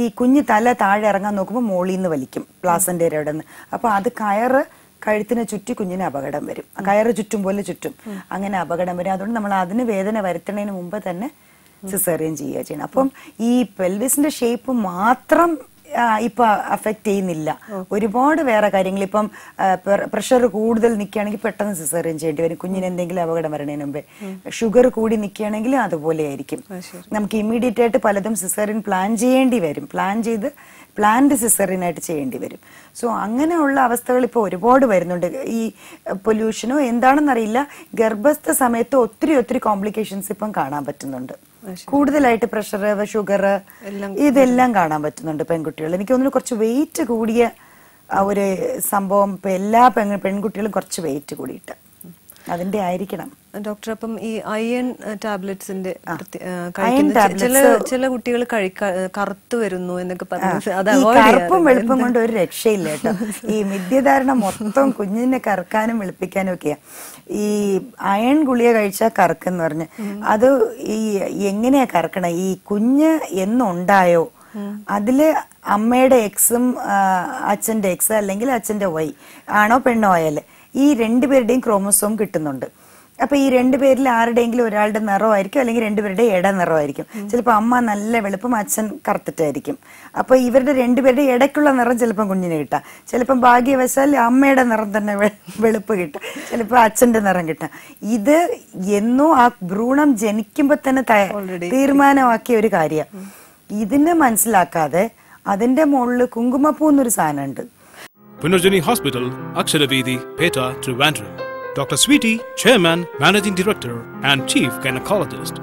ഈ കുഞ്ഞ് തല താഴെ ഇറങ്ങാൻ നോക്കുമ്പോൾ മോളിൽ നിന്ന് വലിക്കും പ്ലാസന്റെ അവിടെ നിന്ന് അപ്പോൾ അത് കയറ് കഴുത്തിനെ ചുറ്റി കുഞ്ഞിന് അപകടം വരും കയറ് ചുറ്റും പോലെ ചുറ്റും അങ്ങനെ അപകടം വരും അതുകൊണ്ട് നമ്മൾ അതിന് വേദന വരുത്തണതിന് മുമ്പ് തന്നെ സിസേറിയൻ ചെയ്യുക ചെയ്യണം അപ്പം ഈ പെൽവിസിന്റെ ഷേപ്പ് മാത്രം ഇപ്പൊ അഫക്റ്റ് ചെയ്യുന്നില്ല ഒരുപാട് വേറെ കാര്യങ്ങൾ ഇപ്പം പ്രഷർ കൂടുതൽ നിൽക്കുകയാണെങ്കിൽ പെട്ടെന്ന് സിസേറിയൻ ചെയ്യേണ്ടി വരും കുഞ്ഞിന് എന്തെങ്കിലും അപകടം വരണേന് മുമ്പേ ഷുഗർ കൂടി നിൽക്കുകയാണെങ്കിൽ അതുപോലെ ആയിരിക്കും നമുക്ക് ഇമ്മീഡിയറ്റ് ആയിട്ട് പലതും സിസേറിയൻ പ്ലാൻ ചെയ്യേണ്ടി വരും പ്ലാൻ ചെയ്ത് പ്ലാൻഡ് ആയിട്ട് ചെയ്യേണ്ടി വരും സോ അങ്ങനെയുള്ള അവസ്ഥകൾ ഇപ്പോൾ ഒരുപാട് വരുന്നുണ്ട് ഈ പൊല്യൂഷനോ എന്താണെന്നറിയില്ല ഗർഭസ്ഥ സമയത്ത് ഒത്തിരി ഒത്തിരി കോംപ്ലിക്കേഷൻസ് ഇപ്പം കാണാൻ പറ്റുന്നുണ്ട് കൂടുതലായിട്ട് പ്രഷർ ഷുഗർ ഇതെല്ലാം കാണാൻ പറ്റുന്നുണ്ട് പെൺകുട്ടികൾ എനിക്ക് തോന്നുന്നു കുറച്ച് വെയിറ്റ് കൂടിയ ഒരു സംഭവം എല്ലാ പെൺകുട്ടികളും കുറച്ച് വെയിറ്റ് കൂടിയിട്ട് അതിന്റെ ആയിരിക്കണം ഡോക്ടർ അപ്പം ഈ അയൺ ടാബ്ലറ്റ്സിന്റെ ചില ചില കുട്ടികൾ കറുത്തു വരുന്നു എന്നൊക്കെ കറുപ്പും വെളുപ്പും കൊണ്ട് ഒരു രക്ഷയില്ല കേട്ടോ ഈ മിഥ്യധാരണ മൊത്തം കുഞ്ഞിനെ കറുക്കാനും വെളുപ്പിക്കാനും ഒക്കെയാ ഈ അയൺ ഗുളിക കഴിച്ചാൽ കറുക്കെന്ന് പറഞ്ഞ് അത് ഈ എങ്ങനെയാ കറക്കണം ഈ കുഞ്ഞ് എന്നുണ്ടായോ അതില് അമ്മയുടെ എക്സും അച്ഛന്റെ എക്സ് അല്ലെങ്കിൽ അച്ഛന്റെ വൈ ആണോ പെണ്ണോ ആയാലും ഈ രണ്ടുപേരുടെയും ക്രോമസോം കിട്ടുന്നുണ്ട് അപ്പൊ ഈ രണ്ടുപേരിൽ ആരുടെയെങ്കിലും ഒരാളുടെ നിറമായിരിക്കും അല്ലെങ്കിൽ രണ്ടുപേരുടെ ഇട നിറമായിരിക്കും ചിലപ്പോൾ അമ്മ നല്ല വെളുപ്പം അച്ഛൻ കറുത്തിട്ടായിരിക്കും അപ്പൊ ഇവരുടെ രണ്ടുപേരുടെ ഇടയ്ക്കുള്ള നിറം ചിലപ്പം കുഞ്ഞിനെ കിട്ടാം ചിലപ്പം ഭാഗ്യവശാൽ അമ്മയുടെ നിറം തന്നെ വെളുപ്പ് കിട്ടും ചിലപ്പോൾ അച്ഛന്റെ നിറം കിട്ടാം ഇത് എന്നും ആ ഭ്രൂണം ജനിക്കുമ്പോൾ തന്നെ തീരുമാനമാക്കിയ ഒരു കാര്യം ഇതിനെ മനസ്സിലാക്കാതെ അതിന്റെ മുകളിൽ കുങ്കുമപ്പൂ എന്നൊരു സാധനമുണ്ട് Punarjani hospital Aksharaveedhi Petta Trivandrum Dr. Sweetie, Chairman, Managing Director, and Chief Gynecologist.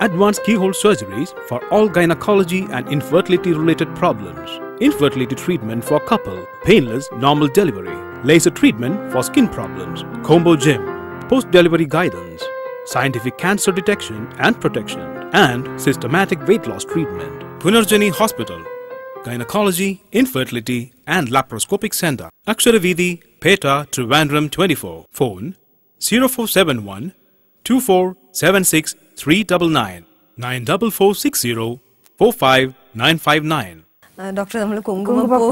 Advanced keyhole surgeries for all gynecology and infertility related problems. Infertility treatment for couple, painless normal delivery, laser treatment for skin problems, combo gym, post delivery guidance, scientific cancer detection and protection, and systematic weight loss treatment. Punarjani Hospital, Gynecology, Infertility and Laparoscopic Center, Aksharavidi, Peta, Trivandrum 24. Phone 0471 2476 399 94460 45959. Doctor നമ്മൾ കുങ്കുമപ്പൂ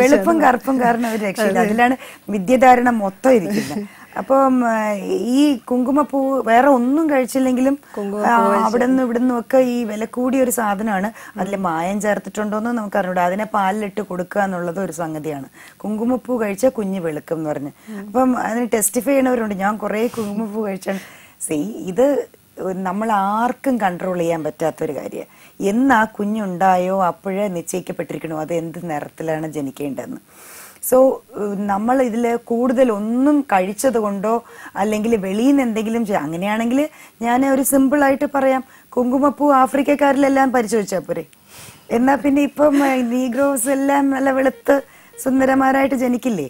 വെളുപ്പം കറുപ്പും കാരണം ഒരു രക്ഷയില്ല അതിലാണ് വിദ്യധാരണം മൊത്തം ഇരിക്കുന്നത് അപ്പം ഈ കുങ്കുമപ്പൂ വേറെ ഒന്നും കഴിച്ചില്ലെങ്കിലും അവിടെ നിന്നും ഇവിടെ നിന്നും ഒക്കെ ഈ വില കൂടിയ ഒരു സാധനമാണ് അതിൽ മായം ചേർത്തിട്ടുണ്ടോന്ന് നമുക്ക് അറിഞ്ഞൂടാ അതിനെ പാലിലിട്ട് കൊടുക്കുക എന്നുള്ളത് ഒരു സംഗതിയാണ് കുങ്കുമപ്പൂ കഴിച്ചാൽ കുഞ്ഞ് വെളുക്കും എന്ന് പറഞ്ഞ് അപ്പം അതിന് ടെസ്റ്റിഫൈ ചെയ്യണവരുണ്ട് ഞാൻ കുറേ കുങ്കുമപ്പൂ കഴിച്ചാണ് സി ഇത് നമ്മൾ ആർക്കും കൺട്രോൾ ചെയ്യാൻ പറ്റാത്തൊരു കാര്യമാണ് എന്നാ കുഞ്ഞുണ്ടായോ അപ്പോഴേ നിശ്ചയിക്കപ്പെട്ടിരിക്കണോ അത് എന്ത് നിറത്തിലാണ് ജനിക്കേണ്ടതെന്ന് സോ നമ്മൾ ഇതിൽ കൂടുതൽ ഒന്നും കഴിച്ചത് കൊണ്ടോ അല്ലെങ്കിൽ വെളിയിൽ നിന്ന് എന്തെങ്കിലും ചെയ്യാം അങ്ങനെയാണെങ്കിൽ ഞാൻ ഒരു സിമ്പിളായിട്ട് പറയാം കുങ്കുമപ്പൂ ആഫ്രിക്കക്കാരിലെല്ലാം പരിച്ചു പോരെ എന്നാ പിന്നെ ഇപ്പം നീഗ്രോസ് എല്ലാം നല്ല വെളുത്ത് സുന്ദരമാരായിട്ട് ജനിക്കില്ലേ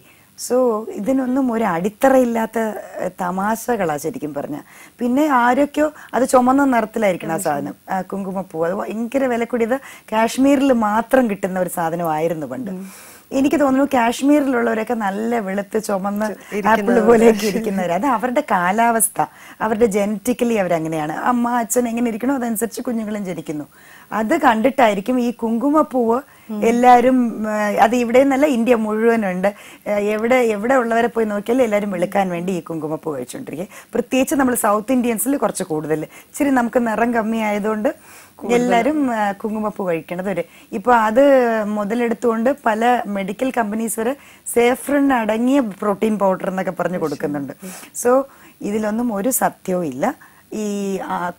സോ ഇതിനൊന്നും ഒരു അടിത്തറയില്ലാത്ത തമാശകളാ ശരിക്കും പറഞ്ഞ പിന്നെ ആരൊക്കെയോ അത് ചുമന്ന നിറത്തിലായിരിക്കണം ആ സാധനം കുങ്കുമപ്പൂ അത് ഭയങ്കര വില കൂടിയത് കാശ്മീരിൽ മാത്രം കിട്ടുന്ന ഒരു സാധനമായിരുന്നു പണ്ട് എനിക്ക് തോന്നുന്നു കാശ്മീരിലുള്ളവരൊക്കെ നല്ല വെളുത്ത് ചുമന്ന് ആപ്പിൾ പോലെയൊക്കെ ഇരിക്കുന്നവർ അത് അവരുടെ കാലാവസ്ഥ അവരുടെ ജനറ്റിക്കലി അവരങ്ങനെയാണ് അമ്മ അച്ഛൻ എങ്ങനെ ഇരിക്കണോ അതനുസരിച്ച് കുഞ്ഞുങ്ങളും ജനിക്കുന്നു അത് കണ്ടിട്ടായിരിക്കും ഈ കുങ്കുമപ്പൂവ് എല്ലാവരും അത് ഇവിടെ നിന്നല്ല ഇന്ത്യ മുഴുവനുണ്ട് എവിടെ എവിടെ ഉള്ളവരെ പോയി നോക്കിയാലും എല്ലാവരും വെളുക്കാൻ വേണ്ടി ഈ കുങ്കുമപ്പൂ കഴിച്ചുകൊണ്ടിരിക്കുക പ്രത്യേകിച്ച് നമ്മൾ സൗത്ത് ഇന്ത്യൻസിൽ കുറച്ച് കൂടുതൽ ഇച്ചിരി നമുക്ക് നിറം കമ്മിയായതുകൊണ്ട് എല്ലാരും കുങ്കുമപ്പൂ കഴിക്കണത് വരെ ഇപ്പൊ അത് മുതലെടുത്തുകൊണ്ട് പല മെഡിക്കൽ കമ്പനീസ് വരെ സേഫ്രിൻ അടങ്ങിയ പ്രോട്ടീൻ പൗഡർ എന്നൊക്കെ പറഞ്ഞു കൊടുക്കുന്നുണ്ട് സോ ഇതിലൊന്നും ഒരു സത്യവും ഇല്ല ഈ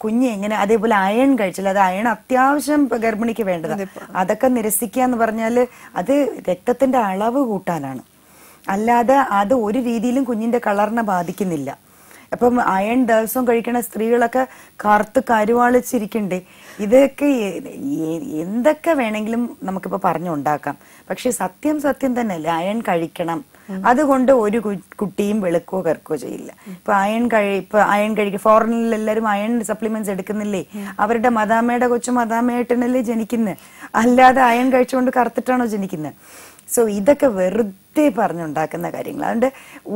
കുഞ്ഞ് എങ്ങനെ അതേപോലെ അയൺ കഴിച്ചാൽ അത് അയൺ അത്യാവശ്യം ഗർഭിണിക്ക് വേണ്ടത് അതൊക്കെ നിരസിക്കുക എന്ന് പറഞ്ഞാൽ അത് രക്തത്തിന്റെ അളവ് കൂട്ടാനാണ് അല്ലാതെ അത് ഒരു രീതിയിലും കുഞ്ഞിന്റെ കളറിനെ ബാധിക്കുന്നില്ല അപ്പം അയൺ ദിവസവും കഴിക്കുന്ന സ്ത്രീകളൊക്കെ കറുത്ത് കരുവാളിച്ചിരിക്കണ്ടേ ഇതൊക്കെ എന്തൊക്കെ വേണമെങ്കിലും നമുക്കിപ്പോൾ പറഞ്ഞുണ്ടാക്കാം പക്ഷെ സത്യം സത്യം തന്നെയല്ലേ അയൺ കഴിക്കണം അതുകൊണ്ട് ഒരു കുട്ടിയും വെളുക്കോ കറുക്കോ ചെയ്യില്ല ഇപ്പൊ അയൺ കഴി ഇപ്പൊ അയൺ കഴിക്കുക ഫോറിനിൽ എല്ലാവരും അയൺ സപ്ലിമെന്റ്സ് എടുക്കുന്നില്ലേ അവരുടെ മദാമയുടെ കൊച്ചു മദാമയേട്ടനല്ലേ ജനിക്കുന്നത് അല്ലാതെ അയൺ കഴിച്ചുകൊണ്ട് കറുത്തിട്ടാണോ ജനിക്കുന്നത് സോ ഇതൊക്കെ വെറുതെ ഒത്തിരി പറഞ്ഞുണ്ടാക്കുന്ന കാര്യങ്ങൾ അതുകൊണ്ട്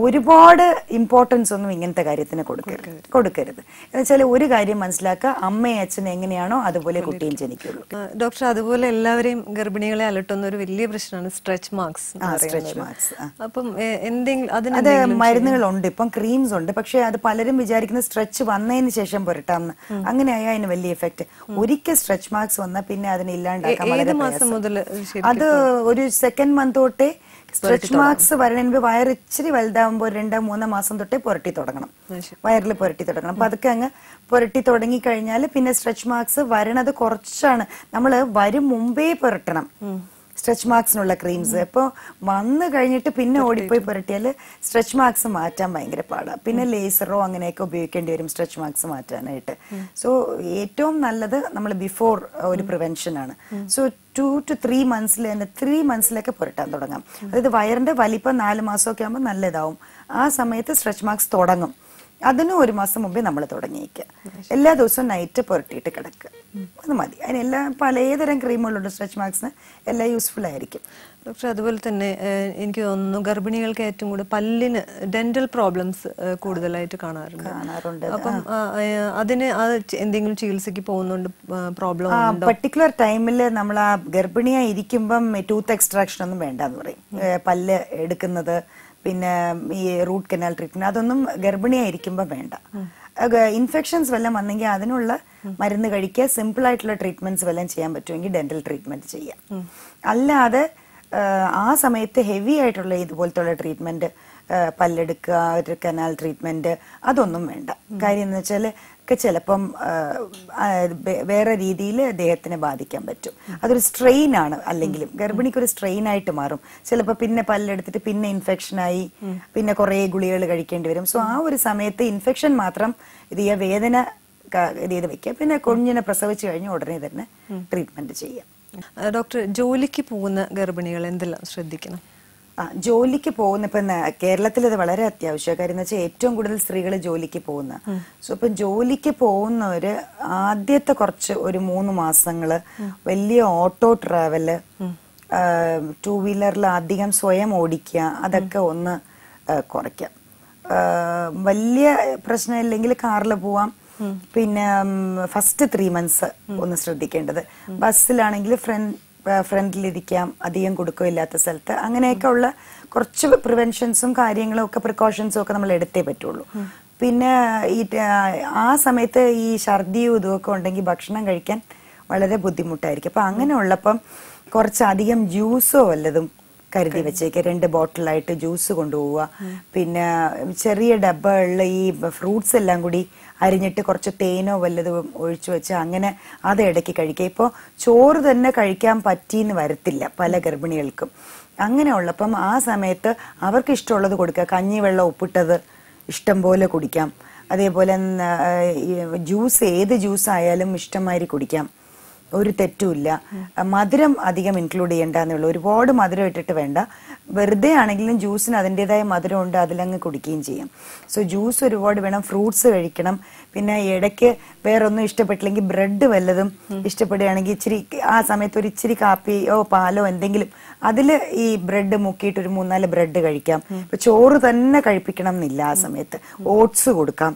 ഒരുപാട് ഇമ്പോർട്ടൻസ് ഒന്നും ഇങ്ങനത്തെ കാര്യത്തിന് കൊടുക്കരുത് കൊടുക്കരുത് എന്ന് വെച്ചാൽ ഒരു കാര്യം മനസ്സിലാക്കുക അമ്മയും അച്ഛനും എങ്ങനെയാണോ അതുപോലെ കുട്ടിയും ജനിക്കുള്ളൂ ഡോക്ടർ അതുപോലെ എല്ലാവരെയും ഗർഭിണികളെ അലട്ടുന്ന ഒരു വലിയ പ്രശ്നമാണ് സ്ട്രെച്ച് മാർക്സ് സ്ട്രെച്ച് മാർക്സ് അപ്പം എന്തെങ്കിലും അതിന് അത് മരുന്നുകളുണ്ട് ഇപ്പം ക്രീംസ് ഉണ്ട് പക്ഷെ അത് പലരും വിചാരിക്കുന്ന സ്ട്രെച്ച് വന്നതിന് ശേഷം പുരട്ടാന്ന് അങ്ങനെ ആയാൽ അതിന് വലിയ എഫക്ട് ഒരിക്കൽ സ്ട്രെച്ച് മാർക്സ് വന്നാൽ പിന്നെ അതിനെ ഇല്ലാണ്ടാക്കാൻ അത് ഒരു സെക്കൻഡ് മന്ത് തൊട്ടേ സ്ട്രെച്ച് മാർക്സ് വരണതിന് വയർ ഇച്ചിരി വലുതാവുമ്പോൾ രണ്ടോ മൂന്നോ മാസം തൊട്ടേ പുരട്ടി തുടങ്ങണം വയറിൽ പുരട്ടി തുടങ്ങണം അപ്പൊ അതൊക്കെ അങ്ങ് പുരട്ടി തുടങ്ങി കഴിഞ്ഞാൽ പിന്നെ സ്ട്രെച്ച് മാർക്സ് വരണത് കുറച്ചാണ് നമ്മൾ വരും മുമ്പേ പുരട്ടണം സ്ട്രെച്ച് മാർക്സിനുള്ള ക്രീംസ് അപ്പോൾ വന്നു കഴിഞ്ഞിട്ട് പിന്നെ ഓടിപ്പോയി പുരട്ടിയാൽ സ്ട്രെച്ച് മാർക്സ് മാറ്റാൻ ഭയങ്കര പാടാണ് പിന്നെ ലേസറോ അങ്ങനെയൊക്കെ ഉപയോഗിക്കേണ്ടി വരും സ്ട്രെച്ച് മാർക്സ് മാറ്റാനായിട്ട് സോ ഏറ്റവും നല്ലത് നമ്മൾ ബിഫോർ ഒരു പ്രിവെൻഷൻ ആണ് സോ ടു ടു ത്രീ മന്ത്സിൽ തന്നെ ത്രീ മന്ത്സിലൊക്കെ പുരട്ടാൻ തുടങ്ങാം അതായത് വയറിന്റെ വലിപ്പം നാല് മാസമൊക്കെ ആകുമ്പോൾ നല്ലതാവും ആ സമയത്ത് സ്ട്രെച്ച് മാർക്സ് തുടങ്ങും അതിനും ഒരു മാസം മുമ്പേ നമ്മൾ തുടങ്ങിയേക്കുക എല്ലാ ദിവസവും നൈറ്റ് പുരട്ടിയിട്ട് കിടക്കുക അത് മതി അതിനെല്ലാം പലതരം ക്രീമുകളുണ്ട് സ്ട്രെച്ച് മാർക്സിന് എല്ലാം യൂസ്ഫുൾ ആയിരിക്കും ഡോക്ടർ അതുപോലെ തന്നെ എനിക്ക് തോന്നുന്നു ഗർഭിണികൾക്ക് ഏറ്റവും കൂടുതൽ പല്ലിന് ഡെന്റൽ പ്രോബ്ലംസ് കൂടുതലായിട്ട് കാണാറുണ്ട് കാണാറുണ്ട് അപ്പം അതിന് എന്തെങ്കിലും ചികിത്സക്ക് പോകുന്നുണ്ട് പ്രോബ്ലം പർട്ടിക്കുലർ ടൈമിൽ നമ്മൾ ആ ഗർഭിണിയായി ടൂത്ത് എക്സ്ട്രാക്ഷൻ ഒന്നും വേണ്ടെന്ന് പറയും പല്ല് എടുക്കുന്നത് പിന്നെ ഈ റൂട്ട് കനാൽ ട്രീറ്റ്മെന്റ് അതൊന്നും ഗർഭിണിയായിരിക്കുമ്പോ വേണ്ട ഇൻഫെക്ഷൻസ് വല്ലതും വന്നെങ്കിൽ അതിനുള്ള മരുന്ന് കഴിക്കുക സിമ്പിൾ ആയിട്ടുള്ള ട്രീറ്റ്മെന്റ്സ് വല്ലതും ചെയ്യാൻ പറ്റുമെങ്കിൽ ഡെന്റൽ ട്രീറ്റ്മെന്റ് ചെയ്യാം അല്ലാതെ ആ സമയത്ത് ഹെവി ആയിട്ടുള്ള ഉള്ള ട്രീറ്റ്മെന്റ് പല്ലെടുക്കുക ഒരു കനാൽ ട്രീറ്റ്മെന്റ് അതൊന്നും വേണ്ട കാര്യം എന്ന് വെച്ചാൽ ഒക്കെ ചിലപ്പം വേറെ രീതിയിൽ ദേഹത്തിനെ ബാധിക്കാൻ പറ്റും അതൊരു സ്ട്രെയിൻ ആണ് അല്ലെങ്കിലും ഗർഭിണിക്ക് ഒരു സ്ട്രെയിൻ ആയിട്ട് മാറും ചിലപ്പോൾ പിന്നെ പല്ലെടുത്തിട്ട് പിന്നെ ഇൻഫെക്ഷനായി പിന്നെ കുറേ ഗുളികകൾ കഴിക്കേണ്ടി വരും സോ ആ ഒരു സമയത്ത് ഇൻഫെക്ഷൻ മാത്രം ഇത് വേദന ചെയ്ത് വെക്കുക പിന്നെ കുഞ്ഞിനെ പ്രസവിച്ചു കഴിഞ്ഞ് ഉടനെ തന്നെ ട്രീറ്റ്മെന്റ് ചെയ്യാം ഡോക്ടർ ജോലിക്ക് പോകുന്ന ഗർഭിണികൾ എന്തെല്ലാം ശ്രദ്ധിക്കണം ജോലിക്ക് പോകുന്ന ഇപ്പൊ കേരളത്തിൽ അത് വളരെ അത്യാവശ്യ കാര്യം എന്ന് വെച്ചാൽ ഏറ്റവും കൂടുതൽ സ്ത്രീകൾ ജോലിക്ക് പോകുന്ന സോ ഇപ്പൊ ജോലിക്ക് പോകുന്നവര് ആദ്യത്തെ കുറച്ച് ഒരു മൂന്ന് മാസങ്ങള് വലിയ ഓട്ടോ ട്രാവല് ടൂ വീലറിൽ അധികം സ്വയം ഓടിക്കുക അതൊക്കെ ഒന്ന് കുറയ്ക്കാം വലിയ പ്രശ്നമില്ലെങ്കിൽ കാറിൽ പോവാം പിന്നെ ഫസ്റ്റ് ത്രീ മന്ത്സ് ഒന്ന് ശ്രദ്ധിക്കേണ്ടത് ബസ്സിലാണെങ്കിൽ ഫ്രണ്ട് ഫ്രണ്ടിലിരിക്കാം അധികം കൊടുക്കുക ഇല്ലാത്ത സ്ഥലത്ത് അങ്ങനെയൊക്കെ ഉള്ള കുറച്ച് പ്രിവെൻഷൻസും കാര്യങ്ങളും ഒക്കെ പ്രിക്കോഷൻസും ഒക്കെ നമ്മൾ എടുത്തേ പറ്റുള്ളൂ പിന്നെ ഈ ആ സമയത്ത് ഈ ഛർദിയും ഇതുമൊക്കെ ഉണ്ടെങ്കിൽ ഭക്ഷണം കഴിക്കാൻ വളരെ ബുദ്ധിമുട്ടായിരിക്കും അപ്പം അങ്ങനെ കുറച്ചധികം ജ്യൂസോ വല്ലതും കരുതി വെച്ചേക്ക് രണ്ട് ബോട്ടിലായിട്ട് ജ്യൂസ് കൊണ്ടുപോവുക പിന്നെ ചെറിയ ഡബ്ബകളിൽ ഈ ഫ്രൂട്ട്സ് എല്ലാം കൂടി അരിഞ്ഞിട്ട് കുറച്ച് തേനോ വല്ലതും ഒഴിച്ചു വെച്ച് അങ്ങനെ അത് ഇടയ്ക്ക് കഴിക്കുക ഇപ്പോൾ ചോറ് തന്നെ കഴിക്കാൻ പറ്റിയെന്ന് വരത്തില്ല പല ഗർഭിണികൾക്കും അങ്ങനെ ആ സമയത്ത് അവർക്ക് ഇഷ്ടമുള്ളത് കൊടുക്കുക വെള്ളം ഉപ്പിട്ടത് ഇഷ്ടം പോലെ കുടിക്കാം അതേപോലെ ജ്യൂസ് ഏത് ജ്യൂസ് ആയാലും ഇഷ്ടമായി കുടിക്കാം ഒരു തെറ്റുമില്ല മധുരം അധികം ഇൻക്ലൂഡ് ചെയ്യേണ്ട ചെയ്യേണ്ടെന്നുള്ളൂ ഒരുപാട് മധുരം ഇട്ടിട്ട് വേണ്ട വെറുതെ ആണെങ്കിലും ജ്യൂസിന് അതിൻ്റെതായ മധുരം ഉണ്ട് അതിലങ്ങ് കുടിക്കുകയും ചെയ്യാം സോ ജ്യൂസ് ഒരുപാട് വേണം ഫ്രൂട്ട്സ് കഴിക്കണം പിന്നെ ഇടയ്ക്ക് വേറൊന്നും ഇഷ്ടപ്പെട്ടില്ലെങ്കിൽ ബ്രെഡ് വല്ലതും ഇഷ്ടപ്പെടുകയാണെങ്കിൽ ഇച്ചിരി ആ സമയത്ത് ഒരു ഇച്ചിരി കാപ്പിയോ പാലോ എന്തെങ്കിലും അതിൽ ഈ ബ്രെഡ് മുക്കിയിട്ട് ഒരു മൂന്നാല് ബ്രെഡ് കഴിക്കാം ഇപ്പൊ ചോറ് തന്നെ കഴിപ്പിക്കണം എന്നില്ല ആ സമയത്ത് ഓട്സ് കൊടുക്കാം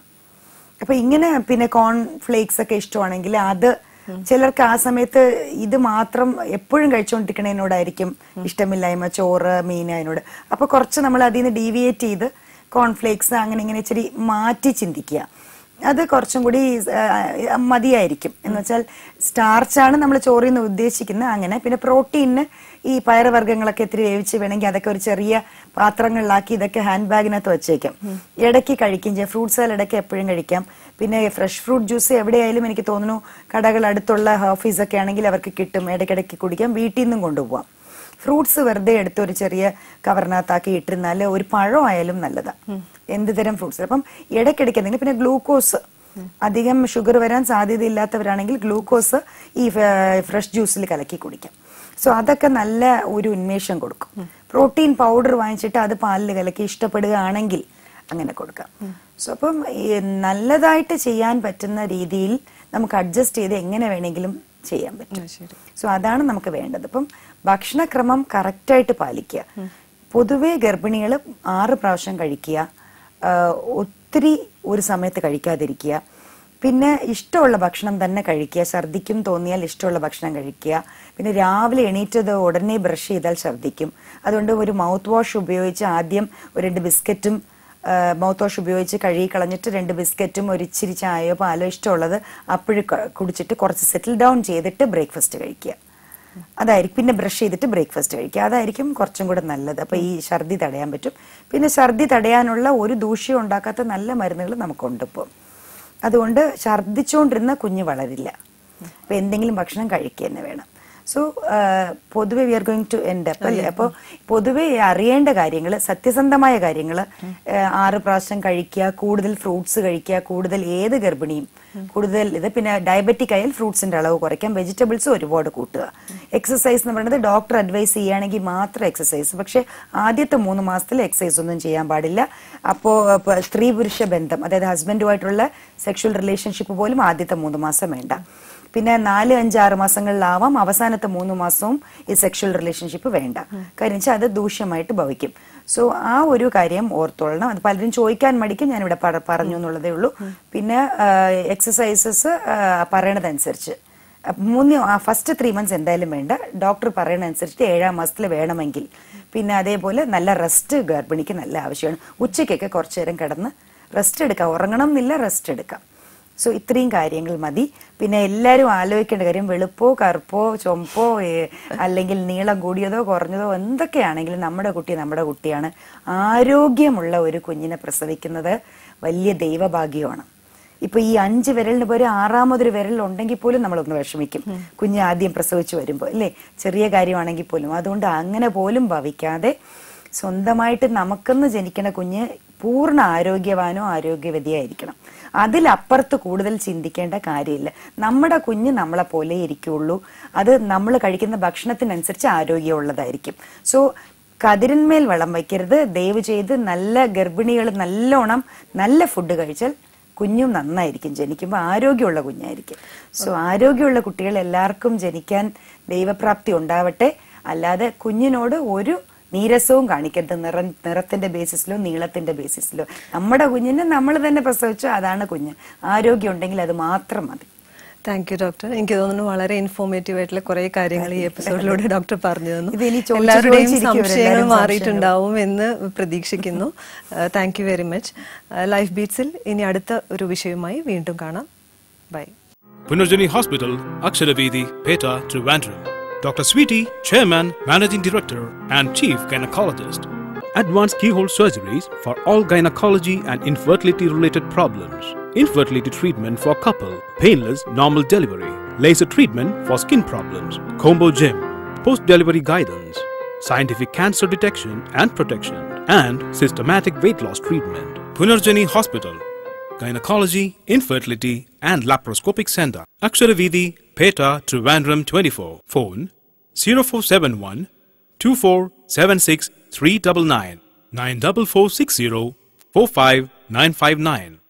അപ്പൊ ഇങ്ങനെ പിന്നെ കോൺ ഫ്ലേക്സ് ഒക്കെ ഇഷ്ടമാണെങ്കിൽ അത് ചിലർക്ക് ആ സമയത്ത് ഇത് മാത്രം എപ്പോഴും കഴിച്ചുകൊണ്ടിരിക്കണതിനോടായിരിക്കും ഇഷ്ടമില്ലായ്മ ചോറ് മീൻ അതിനോട് അപ്പൊ കുറച്ച് നമ്മൾ അതിൽ നിന്ന് ഡീവിയേറ്റ് ചെയ്ത് കോൺഫ്ലേക്സ് അങ്ങനെ ഇങ്ങനെ ഇച്ചിരി മാറ്റി ചിന്തിക്കുക അത് കുറച്ചും കൂടി മതിയായിരിക്കും എന്ന് വെച്ചാൽ സ്റ്റാർച്ചാണ് നമ്മൾ ചോറിൽ നിന്ന് ഉദ്ദേശിക്കുന്നത് അങ്ങനെ പിന്നെ പ്രോട്ടീനിന് ഈ പയറുവർഗ്ഗങ്ങളൊക്കെ ഇത്തിരി വേവിച്ച് വേണമെങ്കിൽ അതൊക്കെ ഒരു ചെറിയ പാത്രങ്ങളിലാക്കി ഇതൊക്കെ ഹാൻഡ് ബാഗിനകത്ത് വെച്ചേക്കാം ഇടയ്ക്ക് കഴിക്കും ചെയ്യാം ഫ്രൂട്ട്സ് ഇടയ്ക്ക് എപ്പോഴും കഴിക്കാം പിന്നെ ഫ്രഷ് ഫ്രൂട്ട് ജ്യൂസ് എവിടെയായാലും എനിക്ക് തോന്നുന്നു കടകൾ അടുത്തുള്ള ഓഫീസൊക്കെ ആണെങ്കിൽ അവർക്ക് കിട്ടും ഇടയ്ക്കിടയ്ക്ക് കുടിക്കാം വീട്ടിൽ നിന്നും കൊണ്ടുപോകാം ഫ്രൂട്ട്സ് വെറുതെ എടുത്ത് ഒരു ചെറിയ കവറിനകത്താക്കി ഇട്ടിരുന്നാൽ ഒരു പഴം ആയാലും നല്ലതാണ് എന്ത് തരം ഫ്രൂട്ട്സ് അപ്പം ഇടയ്ക്കിടയ്ക്ക് എന്തെങ്കിലും പിന്നെ ഗ്ലൂക്കോസ് അധികം ഷുഗർ വരാൻ സാധ്യതയില്ലാത്തവരാണെങ്കിൽ ഗ്ലൂക്കോസ് ഈ ഫ്രഷ് ജ്യൂസിൽ കലക്കി കുടിക്കാം സോ അതൊക്കെ നല്ല ഒരു ഉന്മേഷം കൊടുക്കും പ്രോട്ടീൻ പൗഡർ വാങ്ങിച്ചിട്ട് അത് പാലിൽ കലക്കി ഇഷ്ടപ്പെടുകയാണെങ്കിൽ അങ്ങനെ കൊടുക്കാം സോ അപ്പം നല്ലതായിട്ട് ചെയ്യാൻ പറ്റുന്ന രീതിയിൽ നമുക്ക് അഡ്ജസ്റ്റ് ചെയ്ത് എങ്ങനെ വേണമെങ്കിലും ചെയ്യാൻ പറ്റും സോ അതാണ് നമുക്ക് വേണ്ടത് അപ്പം ഭക്ഷണക്രമം കറക്റ്റായിട്ട് പാലിക്കുക പൊതുവെ ഗർഭിണികൾ ആറ് പ്രാവശ്യം കഴിക്കുക ഒത്തിരി ഒരു സമയത്ത് കഴിക്കാതിരിക്കുക പിന്നെ ഇഷ്ടമുള്ള ഭക്ഷണം തന്നെ കഴിക്കുക ഛർദിക്കും തോന്നിയാൽ ഇഷ്ടമുള്ള ഭക്ഷണം കഴിക്കുക പിന്നെ രാവിലെ എണീറ്റത് ഉടനെ ബ്രഷ് ചെയ്താൽ ഛർദിക്കും അതുകൊണ്ട് ഒരു മൗത്ത് വാഷ് ഉപയോഗിച്ച് ആദ്യം ഒരു രണ്ട് ബിസ്ക്കറ്റും മൗത്ത് വാഷ് ഉപയോഗിച്ച് കഴുകി കളഞ്ഞിട്ട് രണ്ട് ബിസ്ക്കറ്റും ഒരു ഇച്ചിരി ചായയോ പാലോ ഇഷ്ടമുള്ളത് അപ്പോഴും കുടിച്ചിട്ട് കുറച്ച് സെറ്റിൽ ഡൗൺ ചെയ്തിട്ട് ബ്രേക്ക്ഫാസ്റ്റ് കഴിക്കുക അതായിരിക്കും പിന്നെ ബ്രഷ് ചെയ്തിട്ട് ബ്രേക്ക്ഫാസ്റ്റ് കഴിക്കുക അതായിരിക്കും കുറച്ചും കൂടെ നല്ലത് അപ്പോൾ ഈ ഛർദി തടയാൻ പറ്റും പിന്നെ ഛർദി തടയാനുള്ള ഒരു ദൂഷ്യം ഉണ്ടാക്കാത്ത നല്ല മരുന്നുകൾ നമുക്കുണ്ട് ഇപ്പോൾ അതുകൊണ്ട് ഛർദ്ദിച്ചുകൊണ്ടിരുന്ന കുഞ്ഞ് വളരില്ല അപ്പം എന്തെങ്കിലും ഭക്ഷണം കഴിക്കുക തന്നെ വേണം സോ uh, പൊതുവെ we are going to end up അല്ലേ അപ്പോൾ പൊതുവെ അറിയേണ്ട കാര്യങ്ങൾ സത്യസന്ധമായ കാര്യങ്ങൾ ആറ് പ്രാവശ്യം കഴിക്കുക കൂടുതൽ ഫ്രൂട്ട്സ് കഴിക്കുക കൂടുതൽ ഏത് ഗർഭിണിയും കൂടുതൽ ഇത് പിന്നെ ഡയബറ്റിക് ആയാൽ ഫ്രൂട്ട്സിന്റെ അളവ് കുറയ്ക്കാം വെജിറ്റബിൾസ് ഒരുപാട് കൂട്ടുക എക്സസൈസ് എന്ന് പറയുന്നത് ഡോക്ടർ അഡ്വൈസ് ചെയ്യുകയാണെങ്കിൽ മാത്രം എക്സസൈസ് പക്ഷെ ആദ്യത്തെ മൂന്ന് മാസത്തിൽ എക്സസൈസ് ഒന്നും ചെയ്യാൻ പാടില്ല അപ്പോ സ്ത്രീ പുരുഷ ബന്ധം അതായത് ഹസ്ബൻഡുമായിട്ടുള്ള സെക്ഷൽ റിലേഷൻഷിപ്പ് പോലും ആദ്യത്തെ മൂന്ന് മാസം വേണ്ട പിന്നെ നാല് അഞ്ച് ആറ് മാസങ്ങളിലാവാം അവസാനത്തെ മൂന്ന് മാസവും ഈ സെക്ഷൽ റിലേഷൻഷിപ്പ് വേണ്ട കാര്യം വെച്ചാൽ അത് ദൂഷ്യമായിട്ട് ഭവിക്കും സോ ആ ഒരു കാര്യം ഓർത്തോളണം അത് പലരും ചോദിക്കാൻ മടിക്കും ഞാനിവിടെ പറഞ്ഞു എന്നുള്ളതേ ഉള്ളൂ പിന്നെ എക്സസൈസസ് പറയണതനുസരിച്ച് മൂന്ന് ഫസ്റ്റ് ത്രീ മന്ത്സ് എന്തായാലും വേണ്ട ഡോക്ടർ പറയണതനുസരിച്ചിട്ട് ഏഴാം മാസത്തിൽ വേണമെങ്കിൽ പിന്നെ അതേപോലെ നല്ല റെസ്റ്റ് ഗർഭിണിക്ക് നല്ല ആവശ്യമാണ് ഉച്ചയ്ക്കൊക്കെ കുറച്ചു നേരം കിടന്ന് റെസ്റ്റ് എടുക്കാം ഉറങ്ങണം എന്നില്ല റെസ്റ്റ് എടുക്കാം സോ ഇത്രയും കാര്യങ്ങൾ മതി പിന്നെ എല്ലാവരും ആലോചിക്കേണ്ട കാര്യം വെളുപ്പോ കറുപ്പോ ചൊമ്പോ അല്ലെങ്കിൽ നീളം കൂടിയതോ കുറഞ്ഞതോ എന്തൊക്കെയാണെങ്കിലും നമ്മുടെ കുട്ടി നമ്മുടെ കുട്ടിയാണ് ആരോഗ്യമുള്ള ഒരു കുഞ്ഞിനെ പ്രസവിക്കുന്നത് വലിയ ദൈവഭാഗ്യമാണ് ഇപ്പൊ ഈ അഞ്ച് വിരലിന് പോലും ആറാമതൊരു വിരൽ ഉണ്ടെങ്കിൽ പോലും നമ്മളൊന്ന് വിഷമിക്കും കുഞ്ഞ് ആദ്യം പ്രസവിച്ചു വരുമ്പോൾ അല്ലേ ചെറിയ കാര്യമാണെങ്കിൽ പോലും അതുകൊണ്ട് അങ്ങനെ പോലും ഭവിക്കാതെ സ്വന്തമായിട്ട് നമുക്കെന്ന് ജനിക്കുന്ന കുഞ്ഞ് പൂർണ്ണ ആരോഗ്യവാനോ ആരോഗ്യവതിയായിരിക്കണം അതിലപ്പുറത്ത് കൂടുതൽ ചിന്തിക്കേണ്ട കാര്യമില്ല നമ്മുടെ കുഞ്ഞ് നമ്മളെ പോലെ ഇരിക്കുള്ളൂ അത് നമ്മൾ കഴിക്കുന്ന ഭക്ഷണത്തിനനുസരിച്ച് ആരോഗ്യമുള്ളതായിരിക്കും സോ കതിരന്മേൽ വളം വയ്ക്കരുത് ദയവ് ചെയ്ത് നല്ല ഗർഭിണികൾ നല്ലോണം നല്ല ഫുഡ് കഴിച്ചാൽ കുഞ്ഞും നന്നായിരിക്കും ജനിക്കുമ്പോൾ ആരോഗ്യമുള്ള കുഞ്ഞായിരിക്കും സോ ആരോഗ്യമുള്ള കുട്ടികൾ എല്ലാവർക്കും ജനിക്കാൻ ദൈവപ്രാപ്തി ഉണ്ടാവട്ടെ അല്ലാതെ കുഞ്ഞിനോട് ഒരു നീരസവും കാണിക്കരുത് നിറ നിറത്തിന്റെ ബേസിസിലോ നീളത്തിന്റെ ബേസിസിലോ നമ്മുടെ കുഞ്ഞിനെ നമ്മൾ തന്നെ പ്രസവിച്ചു അതാണ് കുഞ്ഞ് ആരോഗ്യം ഉണ്ടെങ്കിൽ അത് മാത്രം മതി താങ്ക് യു ഡോക്ടർ എനിക്ക് തോന്നുന്നു വളരെ ഇൻഫോർമേറ്റീവ് ആയിട്ടുള്ള കുറെ കാര്യങ്ങൾ ഈ എപ്പിസോഡിലൂടെ ഡോക്ടർ പറഞ്ഞു തന്നു എല്ലാവരുടെയും സംശയങ്ങൾ മാറിയിട്ടുണ്ടാവും എന്ന് പ്രതീക്ഷിക്കുന്നു thank you very much life ബീറ്റ്സിൽ ഇനി അടുത്ത ഒരു വിഷയവുമായി വീണ്ടും കാണാം bye Punarjani hospital Aksharaveedhi Petta Trivandrum Dr. Sweetie, Chairman, Managing Director, and Chief Gynecologist. Advanced keyhole surgeries for all gynecology and infertility related problems. Infertility treatment for couple, painless normal delivery, laser treatment for skin problems, combo gym, post delivery guidance, scientific cancer detection and protection, and systematic weight loss treatment. Punarjani Hospital, Gynecology, Infertility and Laparoscopic Center, Aksharavidhi, Peta, Trivandrum 24. Phone 0471 2476399 94460 45959.